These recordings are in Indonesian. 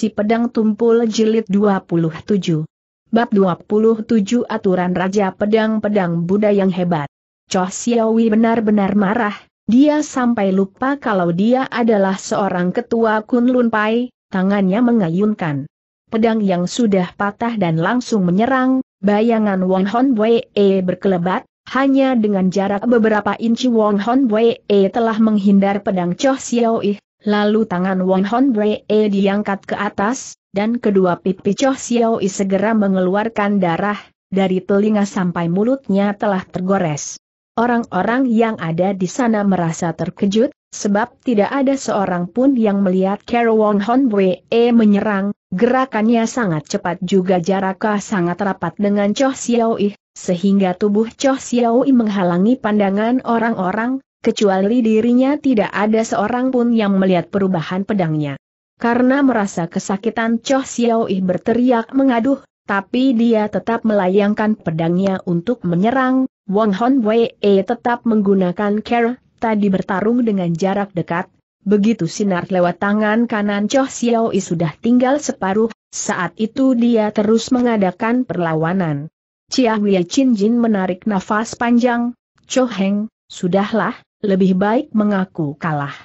Si Pedang Tumpul Jilid 27. Bab 27 Aturan Raja Pedang-Pedang Buddha yang Hebat. Choh Xiaowi benar-benar marah, dia sampai lupa kalau dia adalah seorang ketua Kunlun Pai, tangannya mengayunkan. Pedang yang sudah patah dan langsung menyerang, bayangan Wong Hon E berkelebat, hanya dengan jarak beberapa inci Wong Hon E telah menghindar pedang Choh Xiao Lalu tangan Wong Hon E diangkat ke atas, dan kedua pipi Choh Xiao I segera mengeluarkan darah, dari telinga sampai mulutnya telah tergores. Orang-orang yang ada di sana merasa terkejut, sebab tidak ada seorang pun yang melihat Kero Wong Hon E menyerang, gerakannya sangat cepat juga jaraknya sangat rapat dengan Choh Xiao I, sehingga tubuh Choh Xiao I menghalangi pandangan orang-orang, kecuali dirinya tidak ada seorang pun yang melihat perubahan pedangnya. Karena merasa kesakitan Choh Xiao Ih berteriak mengaduh, tapi dia tetap melayangkan pedangnya untuk menyerang, Wang Hon Wei tetap menggunakan care, tadi bertarung dengan jarak dekat, begitu sinar lewat tangan kanan Choh Xiao Ih sudah tinggal separuh, saat itu dia terus mengadakan perlawanan. Chia Wei Chin Jin menarik nafas panjang, Choh Heng, sudahlah, lebih baik mengaku kalah.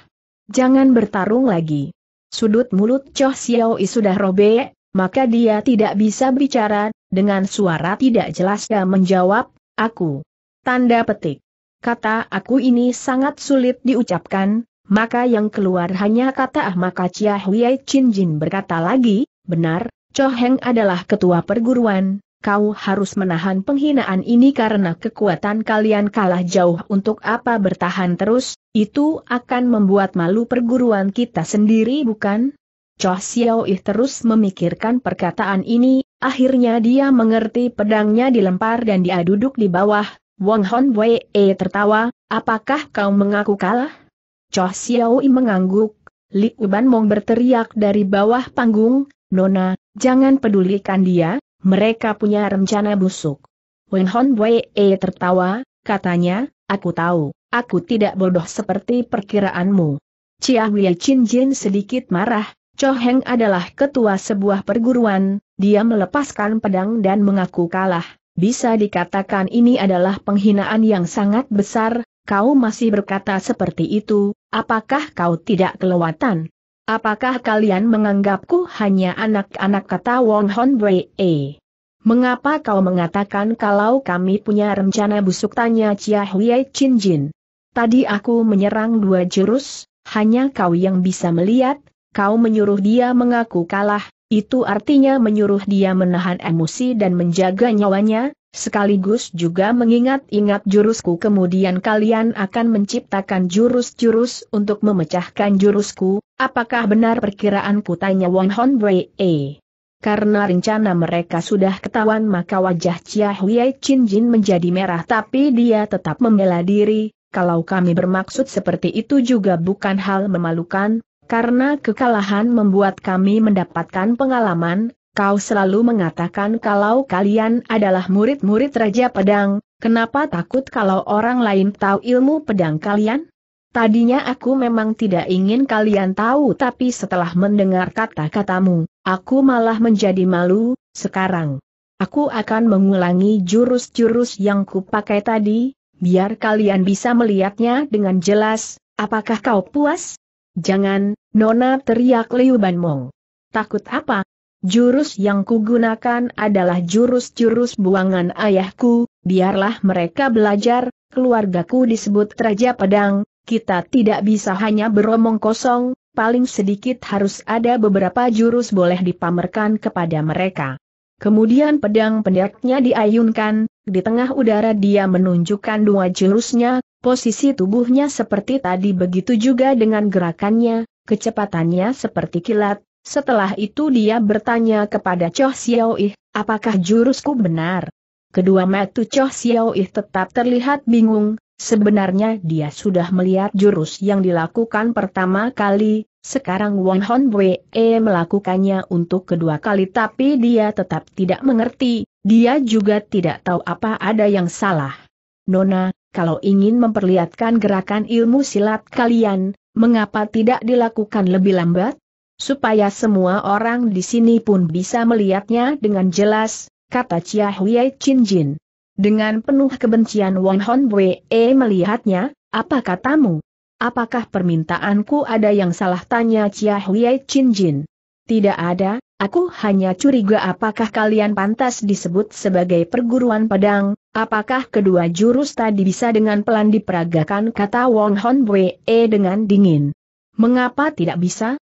Jangan bertarung lagi. Sudut mulut Choh Xiao I sudah robek, maka dia tidak bisa bicara, dengan suara tidak jelas dia menjawab, aku. Tanda petik. Kata aku ini sangat sulit diucapkan, maka yang keluar hanya kata ah maka Chia Chin Jin berkata lagi, benar, Cho Heng adalah ketua perguruan, kau harus menahan penghinaan ini karena kekuatan kalian kalah jauh untuk apa bertahan terus, itu akan membuat malu perguruan kita sendiri bukan? Choh Xiao Ih terus memikirkan perkataan ini, akhirnya dia mengerti pedangnya dilempar dan dia duduk di bawah, Wang Hon Wei e tertawa, apakah kau mengaku kalah? Choh Xiao Ih mengangguk, Li Uban Mong berteriak dari bawah panggung, Nona, jangan pedulikan dia, mereka punya rencana busuk. Wen Hon Wei e tertawa, katanya, aku tahu, aku tidak bodoh seperti perkiraanmu. Chia Wei Chin Jin sedikit marah, Cho Heng adalah ketua sebuah perguruan, dia melepaskan pedang dan mengaku kalah. Bisa dikatakan ini adalah penghinaan yang sangat besar, kau masih berkata seperti itu, apakah kau tidak kelewatan? Apakah kalian menganggapku hanya anak-anak kata Wong Hon Bui -e? Mengapa kau mengatakan kalau kami punya rencana busuk tanya Chia Huye Chin Jin? Tadi aku menyerang dua jurus, hanya kau yang bisa melihat, kau menyuruh dia mengaku kalah, itu artinya menyuruh dia menahan emosi dan menjaga nyawanya, sekaligus juga mengingat-ingat jurusku kemudian kalian akan menciptakan jurus-jurus untuk memecahkan jurusku, apakah benar perkiraanku tanya Wong Hon eh Karena rencana mereka sudah ketahuan maka wajah Chia Huyai Chin Jin menjadi merah tapi dia tetap membela diri, kalau kami bermaksud seperti itu juga bukan hal memalukan, karena kekalahan membuat kami mendapatkan pengalaman, Kau selalu mengatakan kalau kalian adalah murid-murid Raja Pedang, kenapa takut kalau orang lain tahu ilmu pedang kalian? Tadinya aku memang tidak ingin kalian tahu tapi setelah mendengar kata-katamu, aku malah menjadi malu, sekarang. Aku akan mengulangi jurus-jurus yang kupakai tadi, biar kalian bisa melihatnya dengan jelas, apakah kau puas? Jangan, Nona teriak Liu Banmong. Takut apa, Jurus yang kugunakan adalah jurus-jurus buangan ayahku, biarlah mereka belajar, keluargaku disebut Raja Pedang, kita tidak bisa hanya beromong kosong, paling sedikit harus ada beberapa jurus boleh dipamerkan kepada mereka. Kemudian pedang pendeknya diayunkan, di tengah udara dia menunjukkan dua jurusnya, posisi tubuhnya seperti tadi begitu juga dengan gerakannya, kecepatannya seperti kilat, setelah itu dia bertanya kepada Choh Xiao Ih, apakah jurusku benar? Kedua mata Choh Xiao Ih tetap terlihat bingung, sebenarnya dia sudah melihat jurus yang dilakukan pertama kali, sekarang Wong Hon Wei melakukannya untuk kedua kali tapi dia tetap tidak mengerti, dia juga tidak tahu apa ada yang salah. Nona, kalau ingin memperlihatkan gerakan ilmu silat kalian, mengapa tidak dilakukan lebih lambat? supaya semua orang di sini pun bisa melihatnya dengan jelas, kata Chia Huye Chin Jin. Dengan penuh kebencian Won Hon Wei e, melihatnya, apa katamu? Apakah permintaanku ada yang salah tanya Chia Huye Chin Jin? Tidak ada, aku hanya curiga apakah kalian pantas disebut sebagai perguruan pedang, apakah kedua jurus tadi bisa dengan pelan diperagakan kata Wong Hon Wei e, dengan dingin. Mengapa tidak bisa?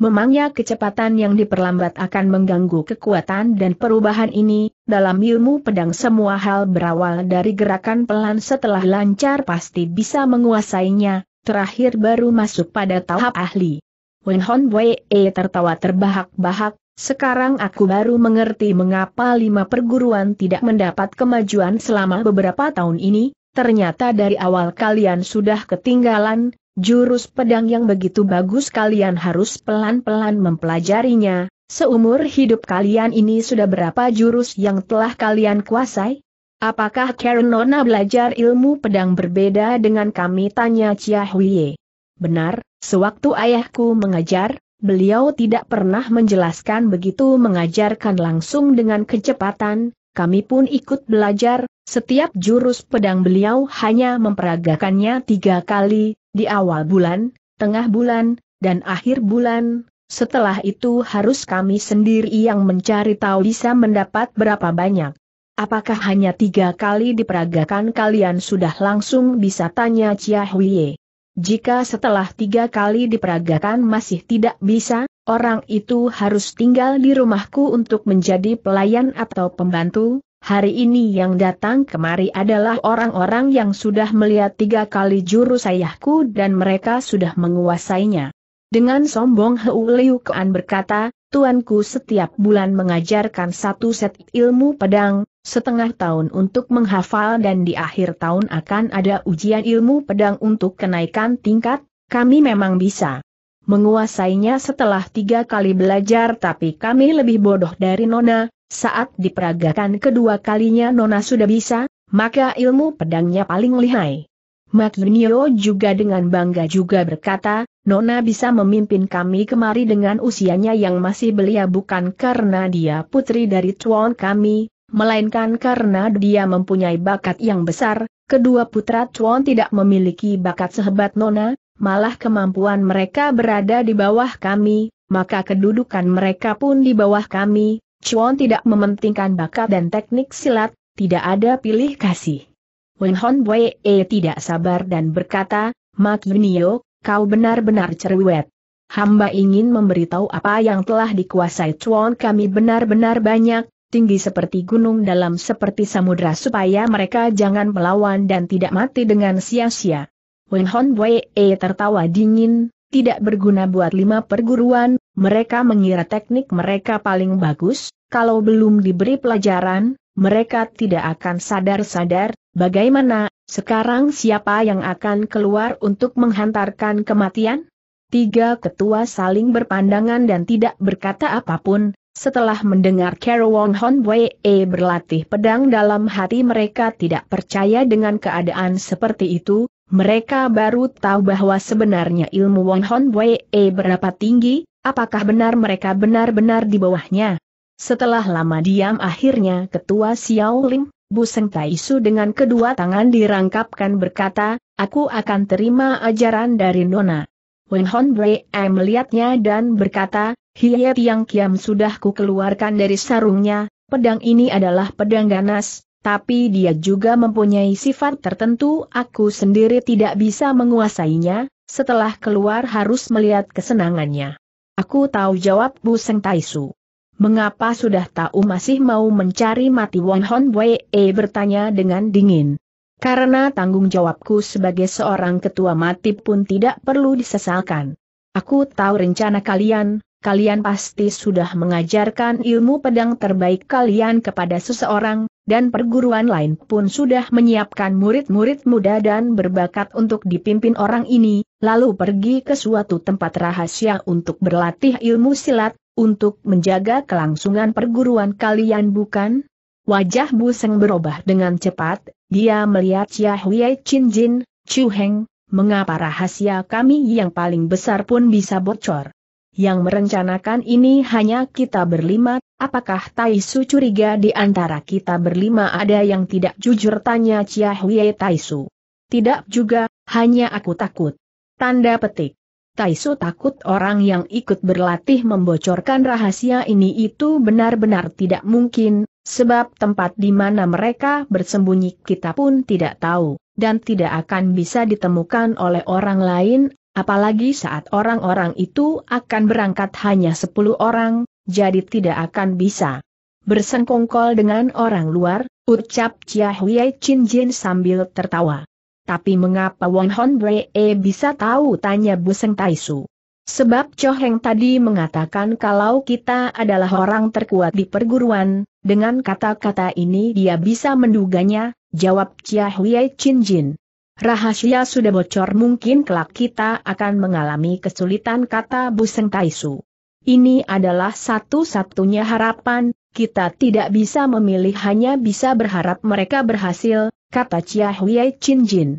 Memangnya kecepatan yang diperlambat akan mengganggu kekuatan dan perubahan ini, dalam ilmu pedang semua hal berawal dari gerakan pelan setelah lancar pasti bisa menguasainya, terakhir baru masuk pada tahap ahli. Wen Hon Wei e, tertawa terbahak-bahak, sekarang aku baru mengerti mengapa lima perguruan tidak mendapat kemajuan selama beberapa tahun ini, ternyata dari awal kalian sudah ketinggalan, Jurus pedang yang begitu bagus kalian harus pelan-pelan mempelajarinya, seumur hidup kalian ini sudah berapa jurus yang telah kalian kuasai? Apakah Karenona belajar ilmu pedang berbeda dengan kami? Tanya Chia Huiye. Benar, sewaktu ayahku mengajar, beliau tidak pernah menjelaskan begitu mengajarkan langsung dengan kecepatan, kami pun ikut belajar, setiap jurus pedang beliau hanya memperagakannya tiga kali, di awal bulan, tengah bulan, dan akhir bulan, setelah itu harus kami sendiri yang mencari tahu bisa mendapat berapa banyak. Apakah hanya tiga kali diperagakan kalian sudah langsung bisa tanya Chia Huiye? Jika setelah tiga kali diperagakan masih tidak bisa, orang itu harus tinggal di rumahku untuk menjadi pelayan atau pembantu, Hari ini yang datang kemari adalah orang-orang yang sudah melihat tiga kali jurus ayahku dan mereka sudah menguasainya. Dengan sombong Heu Liu Kuan berkata, Tuanku setiap bulan mengajarkan satu set ilmu pedang, setengah tahun untuk menghafal dan di akhir tahun akan ada ujian ilmu pedang untuk kenaikan tingkat, kami memang bisa menguasainya setelah tiga kali belajar tapi kami lebih bodoh dari Nona, saat diperagakan kedua kalinya Nona sudah bisa, maka ilmu pedangnya paling lihai. Makinio juga dengan bangga juga berkata, Nona bisa memimpin kami kemari dengan usianya yang masih belia bukan karena dia putri dari tuan kami, melainkan karena dia mempunyai bakat yang besar, kedua putra tuan tidak memiliki bakat sehebat Nona, malah kemampuan mereka berada di bawah kami, maka kedudukan mereka pun di bawah kami, Chuan tidak mementingkan bakat dan teknik silat, tidak ada pilih kasih. Wen Hon e tidak sabar dan berkata, Mak Yunio, kau benar-benar cerewet. Hamba ingin memberitahu apa yang telah dikuasai Chuan kami benar-benar banyak, tinggi seperti gunung dalam seperti samudra supaya mereka jangan melawan dan tidak mati dengan sia-sia. Wen Hon e tertawa dingin, tidak berguna buat lima perguruan, mereka mengira teknik mereka paling bagus, kalau belum diberi pelajaran, mereka tidak akan sadar-sadar, bagaimana, sekarang siapa yang akan keluar untuk menghantarkan kematian? Tiga ketua saling berpandangan dan tidak berkata apapun, setelah mendengar Carol Wong Hon Wei berlatih pedang dalam hati mereka tidak percaya dengan keadaan seperti itu, mereka baru tahu bahwa sebenarnya ilmu Wong Hon Wei eh, berapa tinggi, apakah benar mereka benar-benar di bawahnya. Setelah lama diam akhirnya ketua Xiao Lim, Bu Seng Tai Su dengan kedua tangan dirangkapkan berkata, aku akan terima ajaran dari Nona. Wen Hon Wei eh, melihatnya dan berkata, Hiye Yang Kiam sudah ku keluarkan dari sarungnya, pedang ini adalah pedang ganas, tapi dia juga mempunyai sifat tertentu aku sendiri tidak bisa menguasainya, setelah keluar harus melihat kesenangannya. Aku tahu jawab Bu Seng Taisu. Mengapa sudah tahu masih mau mencari mati Wong Hon Wei e bertanya dengan dingin. Karena tanggung jawabku sebagai seorang ketua mati pun tidak perlu disesalkan. Aku tahu rencana kalian, kalian pasti sudah mengajarkan ilmu pedang terbaik kalian kepada seseorang, dan perguruan lain pun sudah menyiapkan murid-murid muda dan berbakat untuk dipimpin orang ini, lalu pergi ke suatu tempat rahasia untuk berlatih ilmu silat, untuk menjaga kelangsungan perguruan kalian bukan? Wajah Bu Seng berubah dengan cepat, dia melihat Chia Huye Chin Jin, Chu Heng, mengapa rahasia kami yang paling besar pun bisa bocor yang merencanakan ini hanya kita berlima, apakah Tai Su curiga di antara kita berlima ada yang tidak jujur tanya Chia Huye Tai Su. Tidak juga, hanya aku takut. Tanda petik. Tai Su takut orang yang ikut berlatih membocorkan rahasia ini itu benar-benar tidak mungkin, sebab tempat di mana mereka bersembunyi kita pun tidak tahu, dan tidak akan bisa ditemukan oleh orang lain, Apalagi saat orang-orang itu akan berangkat hanya sepuluh orang, jadi tidak akan bisa bersengkongkol dengan orang luar, ucap Chia Huyai Chin Jin sambil tertawa. Tapi mengapa Wang Hon Bree bisa tahu tanya Bu Seng Taisu? Sebab Cho Heng tadi mengatakan kalau kita adalah orang terkuat di perguruan, dengan kata-kata ini dia bisa menduganya, jawab Chia Huyai Chin Jin. Rahasia sudah bocor mungkin kelak kita akan mengalami kesulitan kata Buseng Taisu. Ini adalah satu-satunya harapan, kita tidak bisa memilih hanya bisa berharap mereka berhasil, kata Chia Huyai Chin Jin.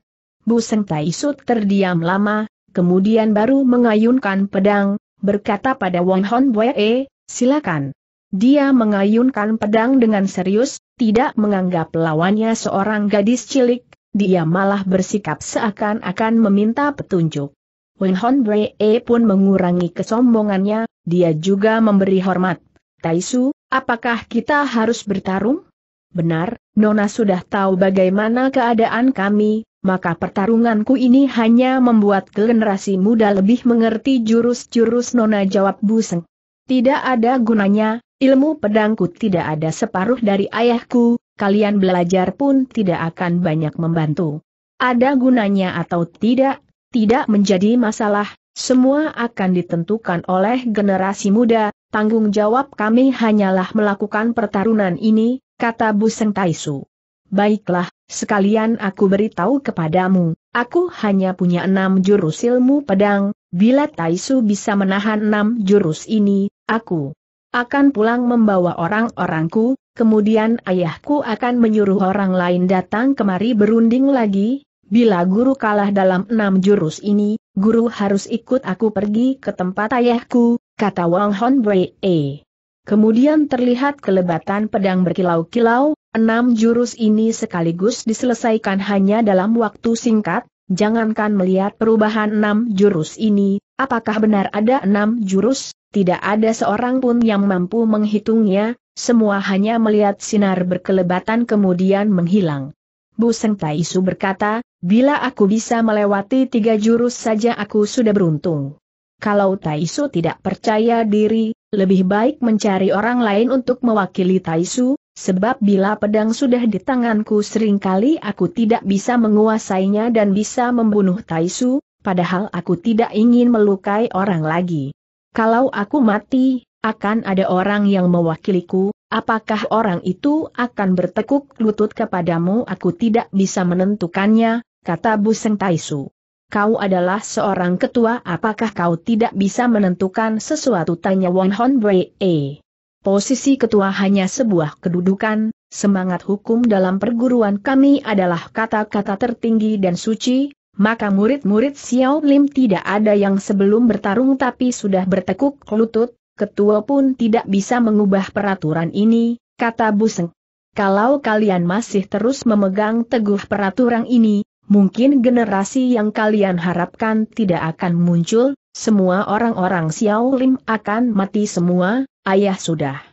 Buseng Taisu terdiam lama, kemudian baru mengayunkan pedang, berkata pada Wong Hon Wee, eh, silakan. Dia mengayunkan pedang dengan serius, tidak menganggap lawannya seorang gadis cilik, dia malah bersikap seakan-akan meminta petunjuk. Wen Hon e pun mengurangi kesombongannya, dia juga memberi hormat. Taisu, apakah kita harus bertarung? Benar, Nona sudah tahu bagaimana keadaan kami, maka pertarunganku ini hanya membuat generasi muda lebih mengerti jurus-jurus Nona jawab Buseng. Tidak ada gunanya, ilmu pedangku tidak ada separuh dari ayahku, kalian belajar pun tidak akan banyak membantu. Ada gunanya atau tidak, tidak menjadi masalah, semua akan ditentukan oleh generasi muda, tanggung jawab kami hanyalah melakukan pertarungan ini, kata Buseng Taisu. Baiklah, sekalian aku beritahu kepadamu, aku hanya punya enam jurus ilmu pedang, bila Taisu bisa menahan enam jurus ini, aku akan pulang membawa orang-orangku, kemudian ayahku akan menyuruh orang lain datang kemari berunding lagi, bila guru kalah dalam enam jurus ini, guru harus ikut aku pergi ke tempat ayahku, kata Wang Hon E. Kemudian terlihat kelebatan pedang berkilau-kilau, enam jurus ini sekaligus diselesaikan hanya dalam waktu singkat, jangankan melihat perubahan enam jurus ini, apakah benar ada enam jurus, tidak ada seorang pun yang mampu menghitungnya, semua hanya melihat sinar berkelebatan kemudian menghilang. Bu Seng Taisu berkata, bila aku bisa melewati tiga jurus saja aku sudah beruntung. Kalau Taisu tidak percaya diri, lebih baik mencari orang lain untuk mewakili Taisu, sebab bila pedang sudah di tanganku seringkali aku tidak bisa menguasainya dan bisa membunuh Taisu, padahal aku tidak ingin melukai orang lagi. Kalau aku mati, akan ada orang yang mewakiliku, apakah orang itu akan bertekuk lutut kepadamu aku tidak bisa menentukannya, kata Buseng Taisu. Kau adalah seorang ketua apakah kau tidak bisa menentukan sesuatu tanya Won Hon E. Posisi ketua hanya sebuah kedudukan, semangat hukum dalam perguruan kami adalah kata-kata tertinggi dan suci, maka murid-murid Xiao Lim tidak ada yang sebelum bertarung tapi sudah bertekuk lutut, ketua pun tidak bisa mengubah peraturan ini, kata Buseng. Kalau kalian masih terus memegang teguh peraturan ini, mungkin generasi yang kalian harapkan tidak akan muncul, semua orang-orang Xiaolim akan mati semua, ayah sudah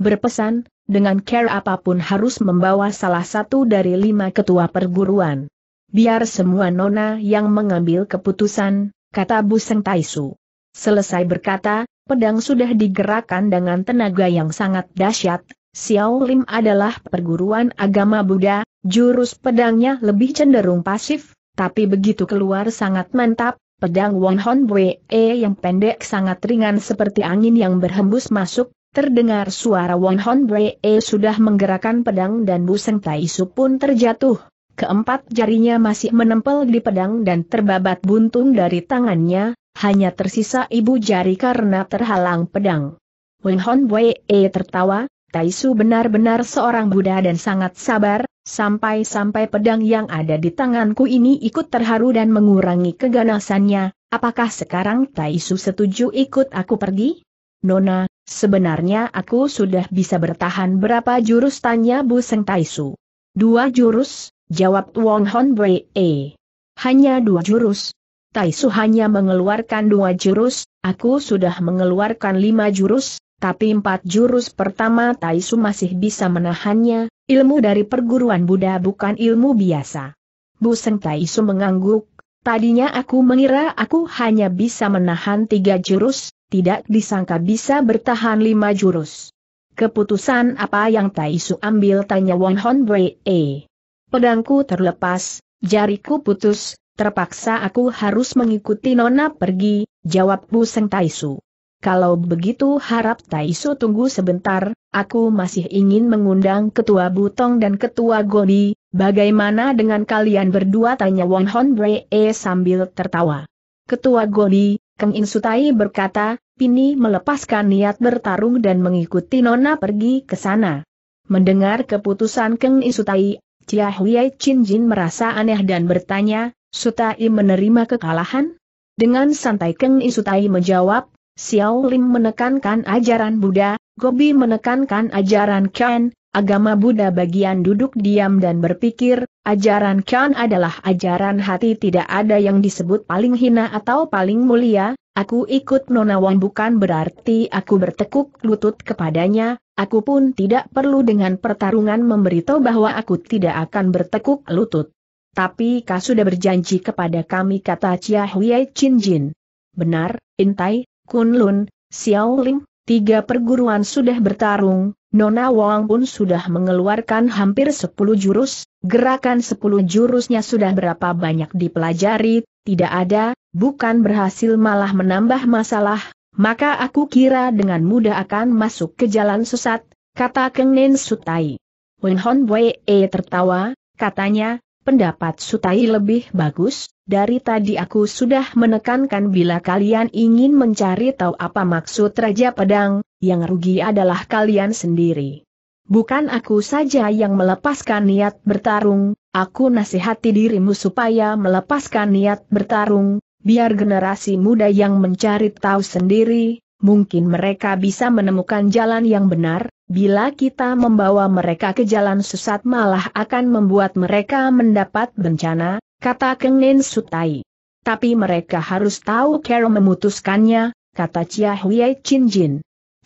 berpesan, dengan care apapun harus membawa salah satu dari lima ketua perguruan. Biar semua nona yang mengambil keputusan, kata Buseng Taisu. Selesai berkata, pedang sudah digerakkan dengan tenaga yang sangat dahsyat. Xiao Lim adalah perguruan agama Buddha, jurus pedangnya lebih cenderung pasif, tapi begitu keluar sangat mantap, pedang Won Hon e yang pendek sangat ringan seperti angin yang berhembus masuk, terdengar suara Won Hon e sudah menggerakkan pedang dan Bu Seng Tai Su pun terjatuh. Keempat jarinya masih menempel di pedang dan terbabat buntung dari tangannya, hanya tersisa ibu jari karena terhalang pedang. Wen Hon Wei e tertawa, Taisu benar-benar seorang Buddha dan sangat sabar, sampai-sampai pedang yang ada di tanganku ini ikut terharu dan mengurangi keganasannya, apakah sekarang Taisu setuju ikut aku pergi? Nona, sebenarnya aku sudah bisa bertahan berapa jurus tanya Bu Seng Taisu. Dua jurus, jawab Wong Hon Wei. E. Hanya dua jurus, Tai Su hanya mengeluarkan dua jurus, aku sudah mengeluarkan lima jurus, tapi empat jurus pertama Tai Su masih bisa menahannya, ilmu dari perguruan Buddha bukan ilmu biasa. Buseng Su mengangguk, tadinya aku mengira aku hanya bisa menahan tiga jurus, tidak disangka bisa bertahan lima jurus. Keputusan apa yang Tai Su ambil tanya Wong Hon Bree. Pedangku terlepas, jariku putus, Terpaksa aku harus mengikuti Nona pergi, jawab Bu Seng Taisu. Kalau begitu harap Taisu tunggu sebentar, aku masih ingin mengundang Ketua Butong dan Ketua Godi, bagaimana dengan kalian berdua tanya Won Hon Bree sambil tertawa. Ketua Godi, Keng In Sutai berkata, Pini melepaskan niat bertarung dan mengikuti Nona pergi ke sana. Mendengar keputusan Keng In Sutai, Chia Hui Chin Jin merasa aneh dan bertanya, Sutai menerima kekalahan? Dengan santai Keng Sutai menjawab, Xiao Lim menekankan ajaran Buddha, Gobi menekankan ajaran Ken. agama Buddha bagian duduk diam dan berpikir, ajaran Ken adalah ajaran hati tidak ada yang disebut paling hina atau paling mulia, aku ikut Nona bukan berarti aku bertekuk lutut kepadanya, aku pun tidak perlu dengan pertarungan memberitahu bahwa aku tidak akan bertekuk lutut. Tapi kau sudah berjanji kepada kami kata Chia Huye Chin Jin. Benar, Intai, Kunlun, Xiao Ling, tiga perguruan sudah bertarung, Nona Wang pun sudah mengeluarkan hampir sepuluh jurus, gerakan sepuluh jurusnya sudah berapa banyak dipelajari, tidak ada, bukan berhasil malah menambah masalah, maka aku kira dengan mudah akan masuk ke jalan sesat, kata Keng Nen Sutai. Wen Hon Wei tertawa, katanya, pendapat Sutai lebih bagus, dari tadi aku sudah menekankan bila kalian ingin mencari tahu apa maksud Raja Pedang, yang rugi adalah kalian sendiri. Bukan aku saja yang melepaskan niat bertarung, aku nasihati dirimu supaya melepaskan niat bertarung, biar generasi muda yang mencari tahu sendiri, mungkin mereka bisa menemukan jalan yang benar, bila kita membawa mereka ke jalan sesat malah akan membuat mereka mendapat bencana, kata Keng Nen Sutai. Tapi mereka harus tahu Carol memutuskannya, kata Chia Huye Chin Jin.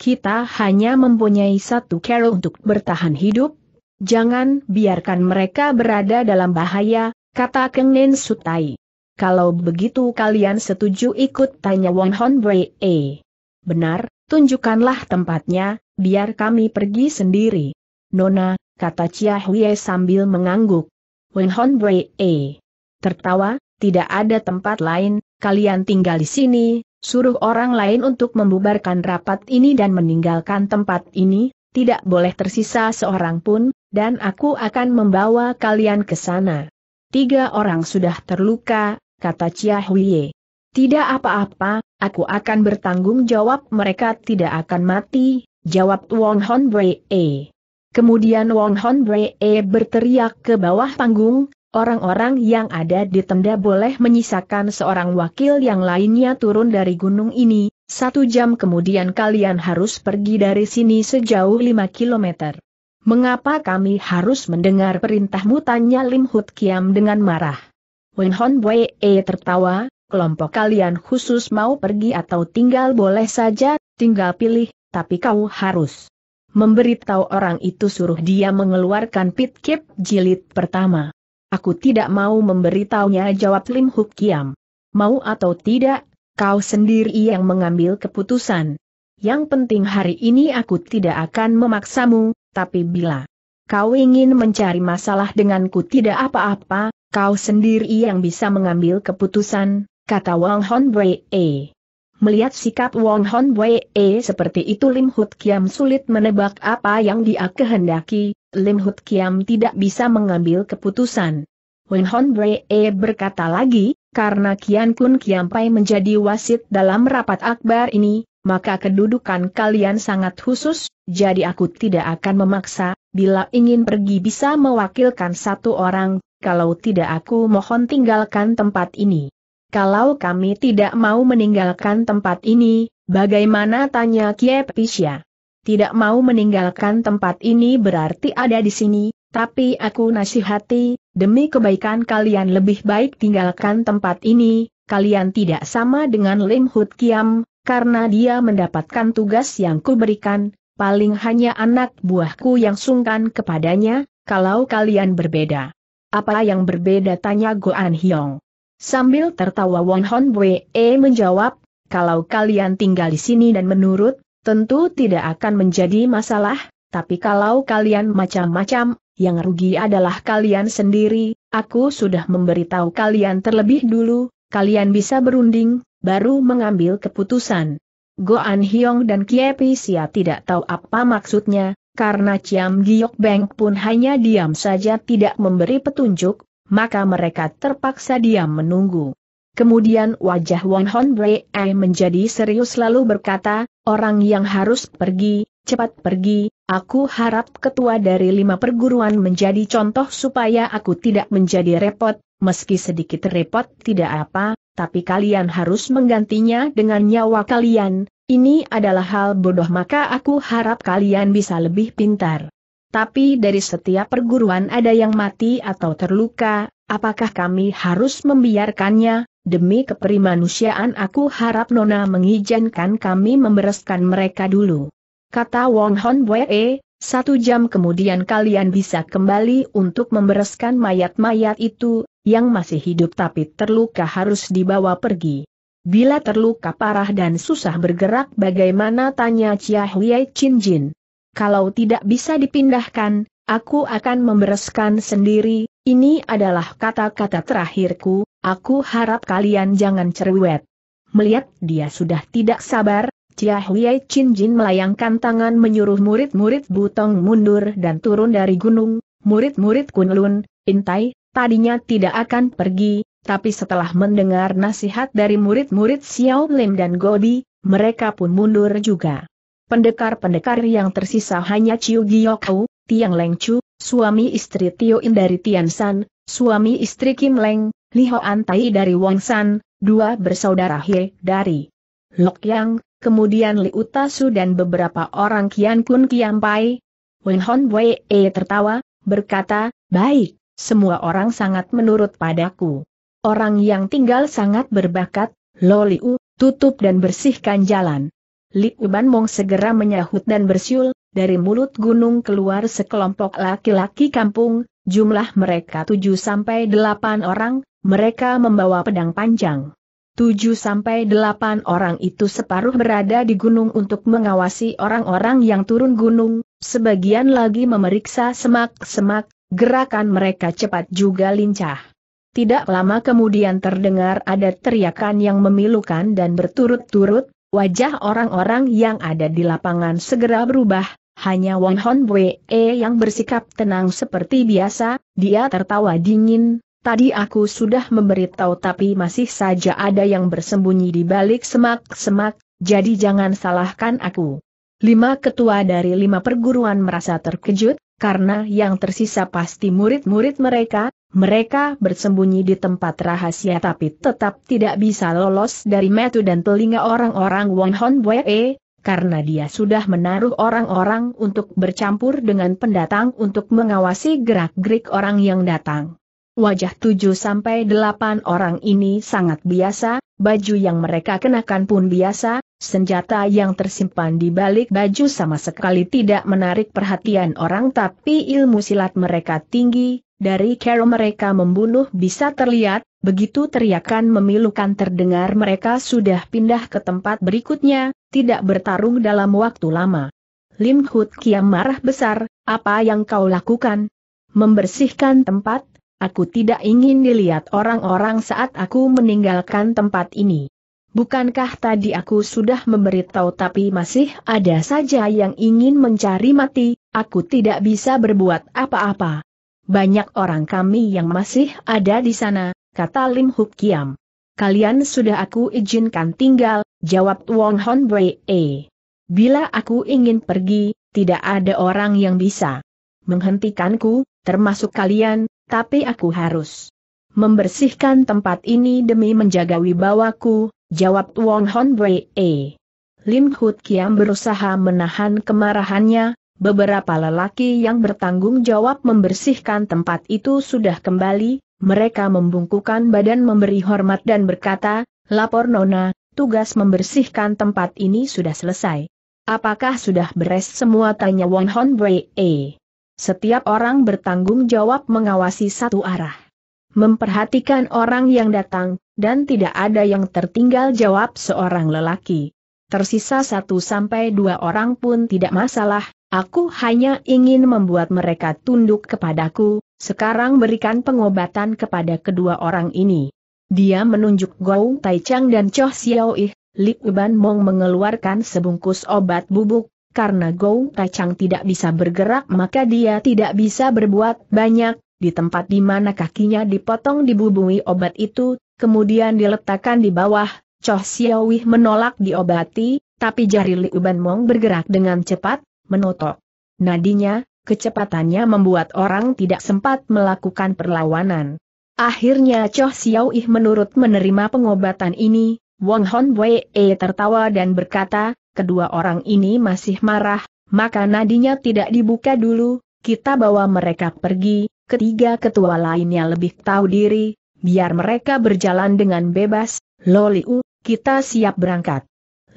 Kita hanya mempunyai satu Carol untuk bertahan hidup, jangan biarkan mereka berada dalam bahaya, kata Keng Nen Sutai. Kalau begitu kalian setuju ikut tanya Wong Hon E. Benar, tunjukkanlah tempatnya, biar kami pergi sendiri. Nona, kata Chia Huye sambil mengangguk. Wen Hon Brei -e. Eh, tertawa, tidak ada tempat lain, kalian tinggal di sini, suruh orang lain untuk membubarkan rapat ini dan meninggalkan tempat ini, tidak boleh tersisa seorang pun, dan aku akan membawa kalian ke sana. Tiga orang sudah terluka, kata Chia Huye. Tidak apa-apa, aku akan bertanggung jawab mereka tidak akan mati, jawab Wong Hon E. Kemudian Wong Hon E berteriak ke bawah panggung, orang-orang yang ada di tenda boleh menyisakan seorang wakil yang lainnya turun dari gunung ini, satu jam kemudian kalian harus pergi dari sini sejauh lima kilometer. Mengapa kami harus mendengar perintahmu tanya Lim Hut Kiam dengan marah? Wen Hon E tertawa, kelompok kalian khusus mau pergi atau tinggal boleh saja, tinggal pilih, tapi kau harus memberitahu orang itu suruh dia mengeluarkan pit jilid pertama. Aku tidak mau memberitahunya jawab Lim Huk Kiam. Mau atau tidak, kau sendiri yang mengambil keputusan. Yang penting hari ini aku tidak akan memaksamu, tapi bila kau ingin mencari masalah denganku tidak apa-apa, kau sendiri yang bisa mengambil keputusan, kata Wang Hon Wei E. Melihat sikap Wang Hon Wei E seperti itu Lim Hut Kiam sulit menebak apa yang dia kehendaki, Lim Hut Kiam tidak bisa mengambil keputusan. Wang Hon Wei E berkata lagi, karena Kian Kun Kiam Pai menjadi wasit dalam rapat akbar ini, maka kedudukan kalian sangat khusus, jadi aku tidak akan memaksa, bila ingin pergi bisa mewakilkan satu orang, kalau tidak aku mohon tinggalkan tempat ini. Kalau kami tidak mau meninggalkan tempat ini, bagaimana tanya Kie Pisya? Tidak mau meninggalkan tempat ini berarti ada di sini, tapi aku nasihati, demi kebaikan kalian lebih baik tinggalkan tempat ini, kalian tidak sama dengan Lim Hut Kiam, karena dia mendapatkan tugas yang kuberikan, paling hanya anak buahku yang sungkan kepadanya, kalau kalian berbeda. Apa yang berbeda tanya Goan Hyong. Sambil tertawa Wong Hon e menjawab, kalau kalian tinggal di sini dan menurut, tentu tidak akan menjadi masalah, tapi kalau kalian macam-macam, yang rugi adalah kalian sendiri, aku sudah memberitahu kalian terlebih dulu, kalian bisa berunding, baru mengambil keputusan. Goan Hyong dan Kiepi Sia tidak tahu apa maksudnya, karena Ciam Giok Beng pun hanya diam saja tidak memberi petunjuk, maka mereka terpaksa diam menunggu. Kemudian wajah Won Hon Brei menjadi serius lalu berkata, orang yang harus pergi, cepat pergi, aku harap ketua dari lima perguruan menjadi contoh supaya aku tidak menjadi repot, meski sedikit repot tidak apa, tapi kalian harus menggantinya dengan nyawa kalian, ini adalah hal bodoh maka aku harap kalian bisa lebih pintar tapi dari setiap perguruan ada yang mati atau terluka, apakah kami harus membiarkannya? Demi keperimanusiaan aku harap Nona mengizinkan kami membereskan mereka dulu. Kata Wong Hon Wee, satu jam kemudian kalian bisa kembali untuk membereskan mayat-mayat itu, yang masih hidup tapi terluka harus dibawa pergi. Bila terluka parah dan susah bergerak bagaimana tanya Chia Hui Chin Jin kalau tidak bisa dipindahkan, aku akan membereskan sendiri, ini adalah kata-kata terakhirku, aku harap kalian jangan cerewet. Melihat dia sudah tidak sabar, Chia Huyai Chin Jin melayangkan tangan menyuruh murid-murid Butong mundur dan turun dari gunung, murid-murid Kunlun, Intai, tadinya tidak akan pergi, tapi setelah mendengar nasihat dari murid-murid Xiao Lim dan Gobi, mereka pun mundur juga. Pendekar-pendekar yang tersisa hanya Chiu Giokau, Tiang Leng Chu, suami istri Tio In dari Tian San, suami istri Kim Leng, Li Hoan Tai dari Wang San, dua bersaudara He dari Lok Yang, kemudian Li Utasu dan beberapa orang Kian Kun Kian Pai. Wen Hon Wei e tertawa, berkata, baik, semua orang sangat menurut padaku. Orang yang tinggal sangat berbakat, Loliu, tutup dan bersihkan jalan. Li Liu mong segera menyahut dan bersiul, dari mulut gunung keluar sekelompok laki-laki kampung, jumlah mereka 7-8 orang, mereka membawa pedang panjang. 7-8 orang itu separuh berada di gunung untuk mengawasi orang-orang yang turun gunung, sebagian lagi memeriksa semak-semak, gerakan mereka cepat juga lincah. Tidak lama kemudian terdengar ada teriakan yang memilukan dan berturut-turut, Wajah orang-orang yang ada di lapangan segera berubah, hanya Wang Hon Wee yang bersikap tenang seperti biasa, dia tertawa dingin, tadi aku sudah memberitahu tapi masih saja ada yang bersembunyi di balik semak-semak, jadi jangan salahkan aku. Lima ketua dari lima perguruan merasa terkejut, karena yang tersisa pasti murid-murid mereka, mereka bersembunyi di tempat rahasia tapi tetap tidak bisa lolos dari metu dan telinga orang-orang Wong Hon Bue, karena dia sudah menaruh orang-orang untuk bercampur dengan pendatang untuk mengawasi gerak-gerik orang yang datang. Wajah 7-8 orang ini sangat biasa, baju yang mereka kenakan pun biasa, senjata yang tersimpan di balik baju sama sekali tidak menarik perhatian orang tapi ilmu silat mereka tinggi, dari cara mereka membunuh bisa terlihat, begitu teriakan memilukan terdengar mereka sudah pindah ke tempat berikutnya, tidak bertarung dalam waktu lama. Lim Hut Kiam marah besar, apa yang kau lakukan? Membersihkan tempat, aku tidak ingin dilihat orang-orang saat aku meninggalkan tempat ini. Bukankah tadi aku sudah memberitahu tapi masih ada saja yang ingin mencari mati, aku tidak bisa berbuat apa-apa banyak orang kami yang masih ada di sana, kata Lim Huk Kiam. Kalian sudah aku izinkan tinggal, jawab Wong Hon E. Bila aku ingin pergi, tidak ada orang yang bisa menghentikanku, termasuk kalian, tapi aku harus membersihkan tempat ini demi menjaga wibawaku, jawab Wong Hon E. Lim Hut Kiam berusaha menahan kemarahannya, Beberapa lelaki yang bertanggung jawab membersihkan tempat itu sudah kembali, mereka membungkukan badan memberi hormat dan berkata, lapor Nona, tugas membersihkan tempat ini sudah selesai. Apakah sudah beres semua tanya Wong Hon E? Setiap orang bertanggung jawab mengawasi satu arah. Memperhatikan orang yang datang, dan tidak ada yang tertinggal jawab seorang lelaki. Tersisa satu sampai dua orang pun tidak masalah, Aku hanya ingin membuat mereka tunduk kepadaku, sekarang berikan pengobatan kepada kedua orang ini. Dia menunjuk Gou Taichang dan Choh Xiao Li Uban Mong mengeluarkan sebungkus obat bubuk, karena Gou Taichang tidak bisa bergerak maka dia tidak bisa berbuat banyak, di tempat di mana kakinya dipotong dibubungi obat itu, kemudian diletakkan di bawah, Choh Xiao menolak diobati, tapi jari Li Uban Mong bergerak dengan cepat, menotok. Nadinya, kecepatannya membuat orang tidak sempat melakukan perlawanan. Akhirnya Choh Xiao Ih menurut menerima pengobatan ini, Wong Hon Wei e tertawa dan berkata, kedua orang ini masih marah, maka nadinya tidak dibuka dulu, kita bawa mereka pergi, ketiga ketua lainnya lebih tahu diri, biar mereka berjalan dengan bebas, Loli U, kita siap berangkat.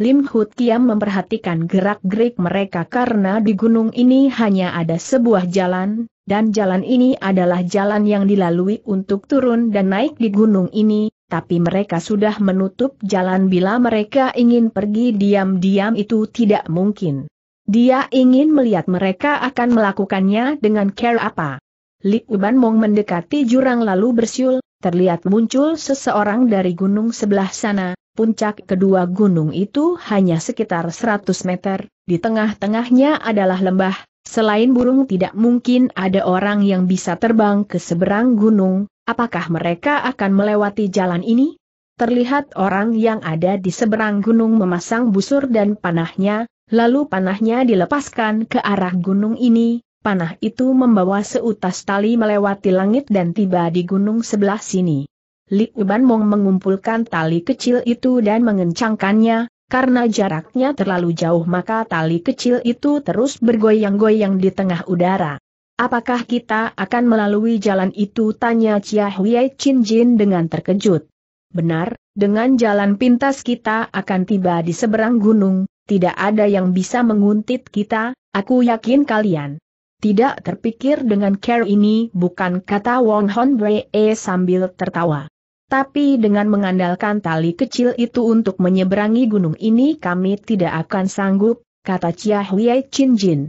Lim Hut Kiam memperhatikan gerak-gerik mereka karena di gunung ini hanya ada sebuah jalan, dan jalan ini adalah jalan yang dilalui untuk turun dan naik di gunung ini, tapi mereka sudah menutup jalan bila mereka ingin pergi diam-diam itu tidak mungkin. Dia ingin melihat mereka akan melakukannya dengan care apa. Li Uban Mong mendekati jurang lalu bersiul, terlihat muncul seseorang dari gunung sebelah sana, puncak kedua gunung itu hanya sekitar 100 meter, di tengah-tengahnya adalah lembah, selain burung tidak mungkin ada orang yang bisa terbang ke seberang gunung, apakah mereka akan melewati jalan ini? Terlihat orang yang ada di seberang gunung memasang busur dan panahnya, lalu panahnya dilepaskan ke arah gunung ini, panah itu membawa seutas tali melewati langit dan tiba di gunung sebelah sini. Li Uban Mong mengumpulkan tali kecil itu dan mengencangkannya, karena jaraknya terlalu jauh maka tali kecil itu terus bergoyang-goyang di tengah udara. Apakah kita akan melalui jalan itu? Tanya Chia Huyai Chin Jin dengan terkejut. Benar, dengan jalan pintas kita akan tiba di seberang gunung, tidak ada yang bisa menguntit kita, aku yakin kalian. Tidak terpikir dengan care ini bukan kata Wong Hon Bree eh, sambil tertawa. Tapi dengan mengandalkan tali kecil itu untuk menyeberangi gunung ini kami tidak akan sanggup, kata Chia Huye Chin Jin.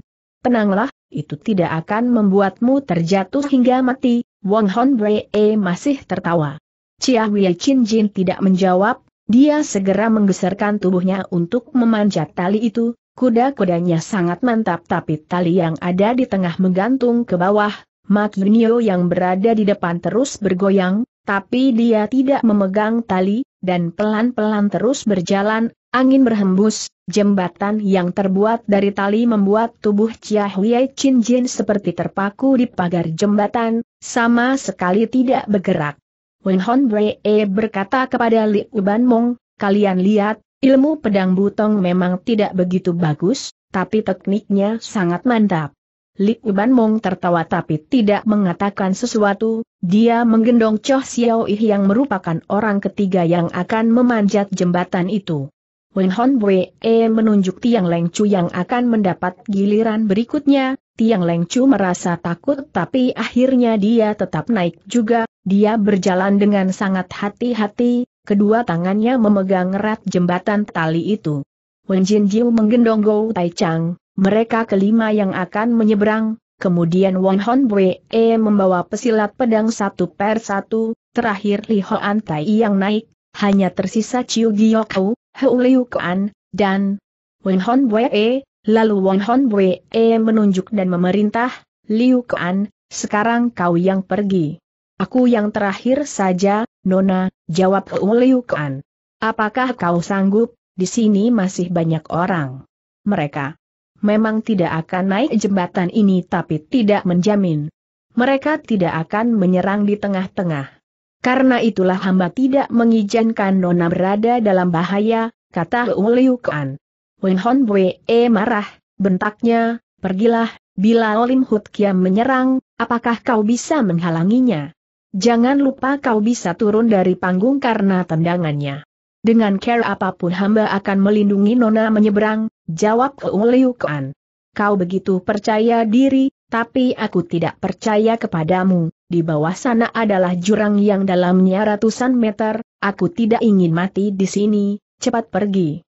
Tenanglah, itu tidak akan membuatmu terjatuh hingga mati, Wong Hon Bree eh, masih tertawa. Chia Huye Chin Jin tidak menjawab, dia segera menggeserkan tubuhnya untuk memanjat tali itu, Kuda-kudanya sangat mantap tapi tali yang ada di tengah menggantung ke bawah, Yunio yang berada di depan terus bergoyang, tapi dia tidak memegang tali, dan pelan-pelan terus berjalan, angin berhembus, jembatan yang terbuat dari tali membuat tubuh Chia Huye Chin Jin seperti terpaku di pagar jembatan, sama sekali tidak bergerak. Wen Hon E berkata kepada Li Uban Mong, kalian lihat, Ilmu pedang butong memang tidak begitu bagus, tapi tekniknya sangat mantap. Li Uban Mong tertawa tapi tidak mengatakan sesuatu, dia menggendong Choh Xiao Ih yang merupakan orang ketiga yang akan memanjat jembatan itu. Wen Hon Bwe e, menunjuk Tiang Leng Chu yang akan mendapat giliran berikutnya, Tiang Leng Chu merasa takut tapi akhirnya dia tetap naik juga, dia berjalan dengan sangat hati-hati, kedua tangannya memegang erat jembatan tali itu. Wen Jin Jiu menggendong Gou Tai Chang, mereka kelima yang akan menyeberang, kemudian Wang Hon Bwe e membawa pesilat pedang satu per satu, terakhir Li Hoan Tai yang naik, hanya tersisa Chiu Giyoku, Heu Liu Kuan, dan Wen Hon Bwe e, lalu Wang Hon Bwe e menunjuk dan memerintah, Liu Kuan, sekarang kau yang pergi. Aku yang terakhir saja, Nona, jawab Liu k'an. Apakah kau sanggup, di sini masih banyak orang. Mereka memang tidak akan naik jembatan ini tapi tidak menjamin. Mereka tidak akan menyerang di tengah-tengah. Karena itulah hamba tidak mengizinkan Nona berada dalam bahaya, kata Liu Kuan. Wen Hon Bwe e marah, bentaknya, pergilah, bila Lim Hut Kiam menyerang, apakah kau bisa menghalanginya? Jangan lupa kau bisa turun dari panggung karena tendangannya. Dengan care apapun hamba akan melindungi Nona menyeberang, jawab Liu Kau begitu percaya diri, tapi aku tidak percaya kepadamu, di bawah sana adalah jurang yang dalamnya ratusan meter, aku tidak ingin mati di sini, cepat pergi.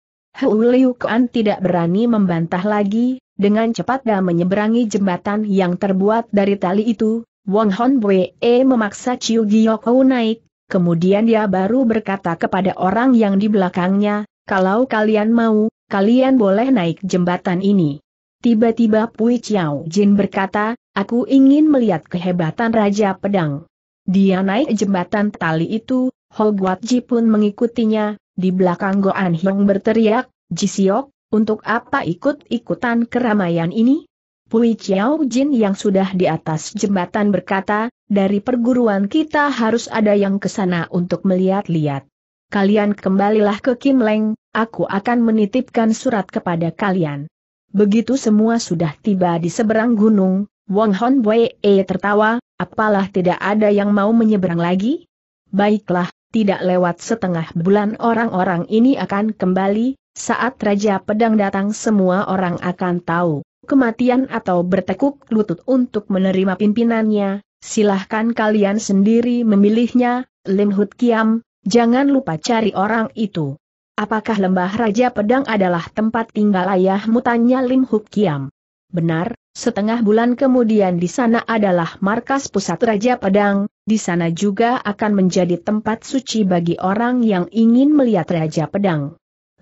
Hu tidak berani membantah lagi, dengan cepat dia menyeberangi jembatan yang terbuat dari tali itu, Wong Hon e memaksa Chiu Giok naik, kemudian dia baru berkata kepada orang yang di belakangnya, kalau kalian mau, kalian boleh naik jembatan ini. Tiba-tiba Pui Chiao Jin berkata, aku ingin melihat kehebatan Raja Pedang. Dia naik jembatan tali itu, Hoguat Ji pun mengikutinya, di belakang Goan Hyung berteriak, Siok, untuk apa ikut-ikutan keramaian ini? Pui Chiao Jin yang sudah di atas jembatan berkata, dari perguruan kita harus ada yang ke sana untuk melihat-lihat. Kalian kembalilah ke Kim Leng, aku akan menitipkan surat kepada kalian. Begitu semua sudah tiba di seberang gunung, Wong Hon Wei e tertawa, apalah tidak ada yang mau menyeberang lagi? Baiklah, tidak lewat setengah bulan orang-orang ini akan kembali, saat Raja Pedang datang semua orang akan tahu kematian atau bertekuk lutut untuk menerima pimpinannya, silahkan kalian sendiri memilihnya, Lim Hut Kiam, jangan lupa cari orang itu. Apakah lembah Raja Pedang adalah tempat tinggal ayahmu tanya Lim Hut Kiam? Benar, setengah bulan kemudian di sana adalah markas pusat Raja Pedang, di sana juga akan menjadi tempat suci bagi orang yang ingin melihat Raja Pedang.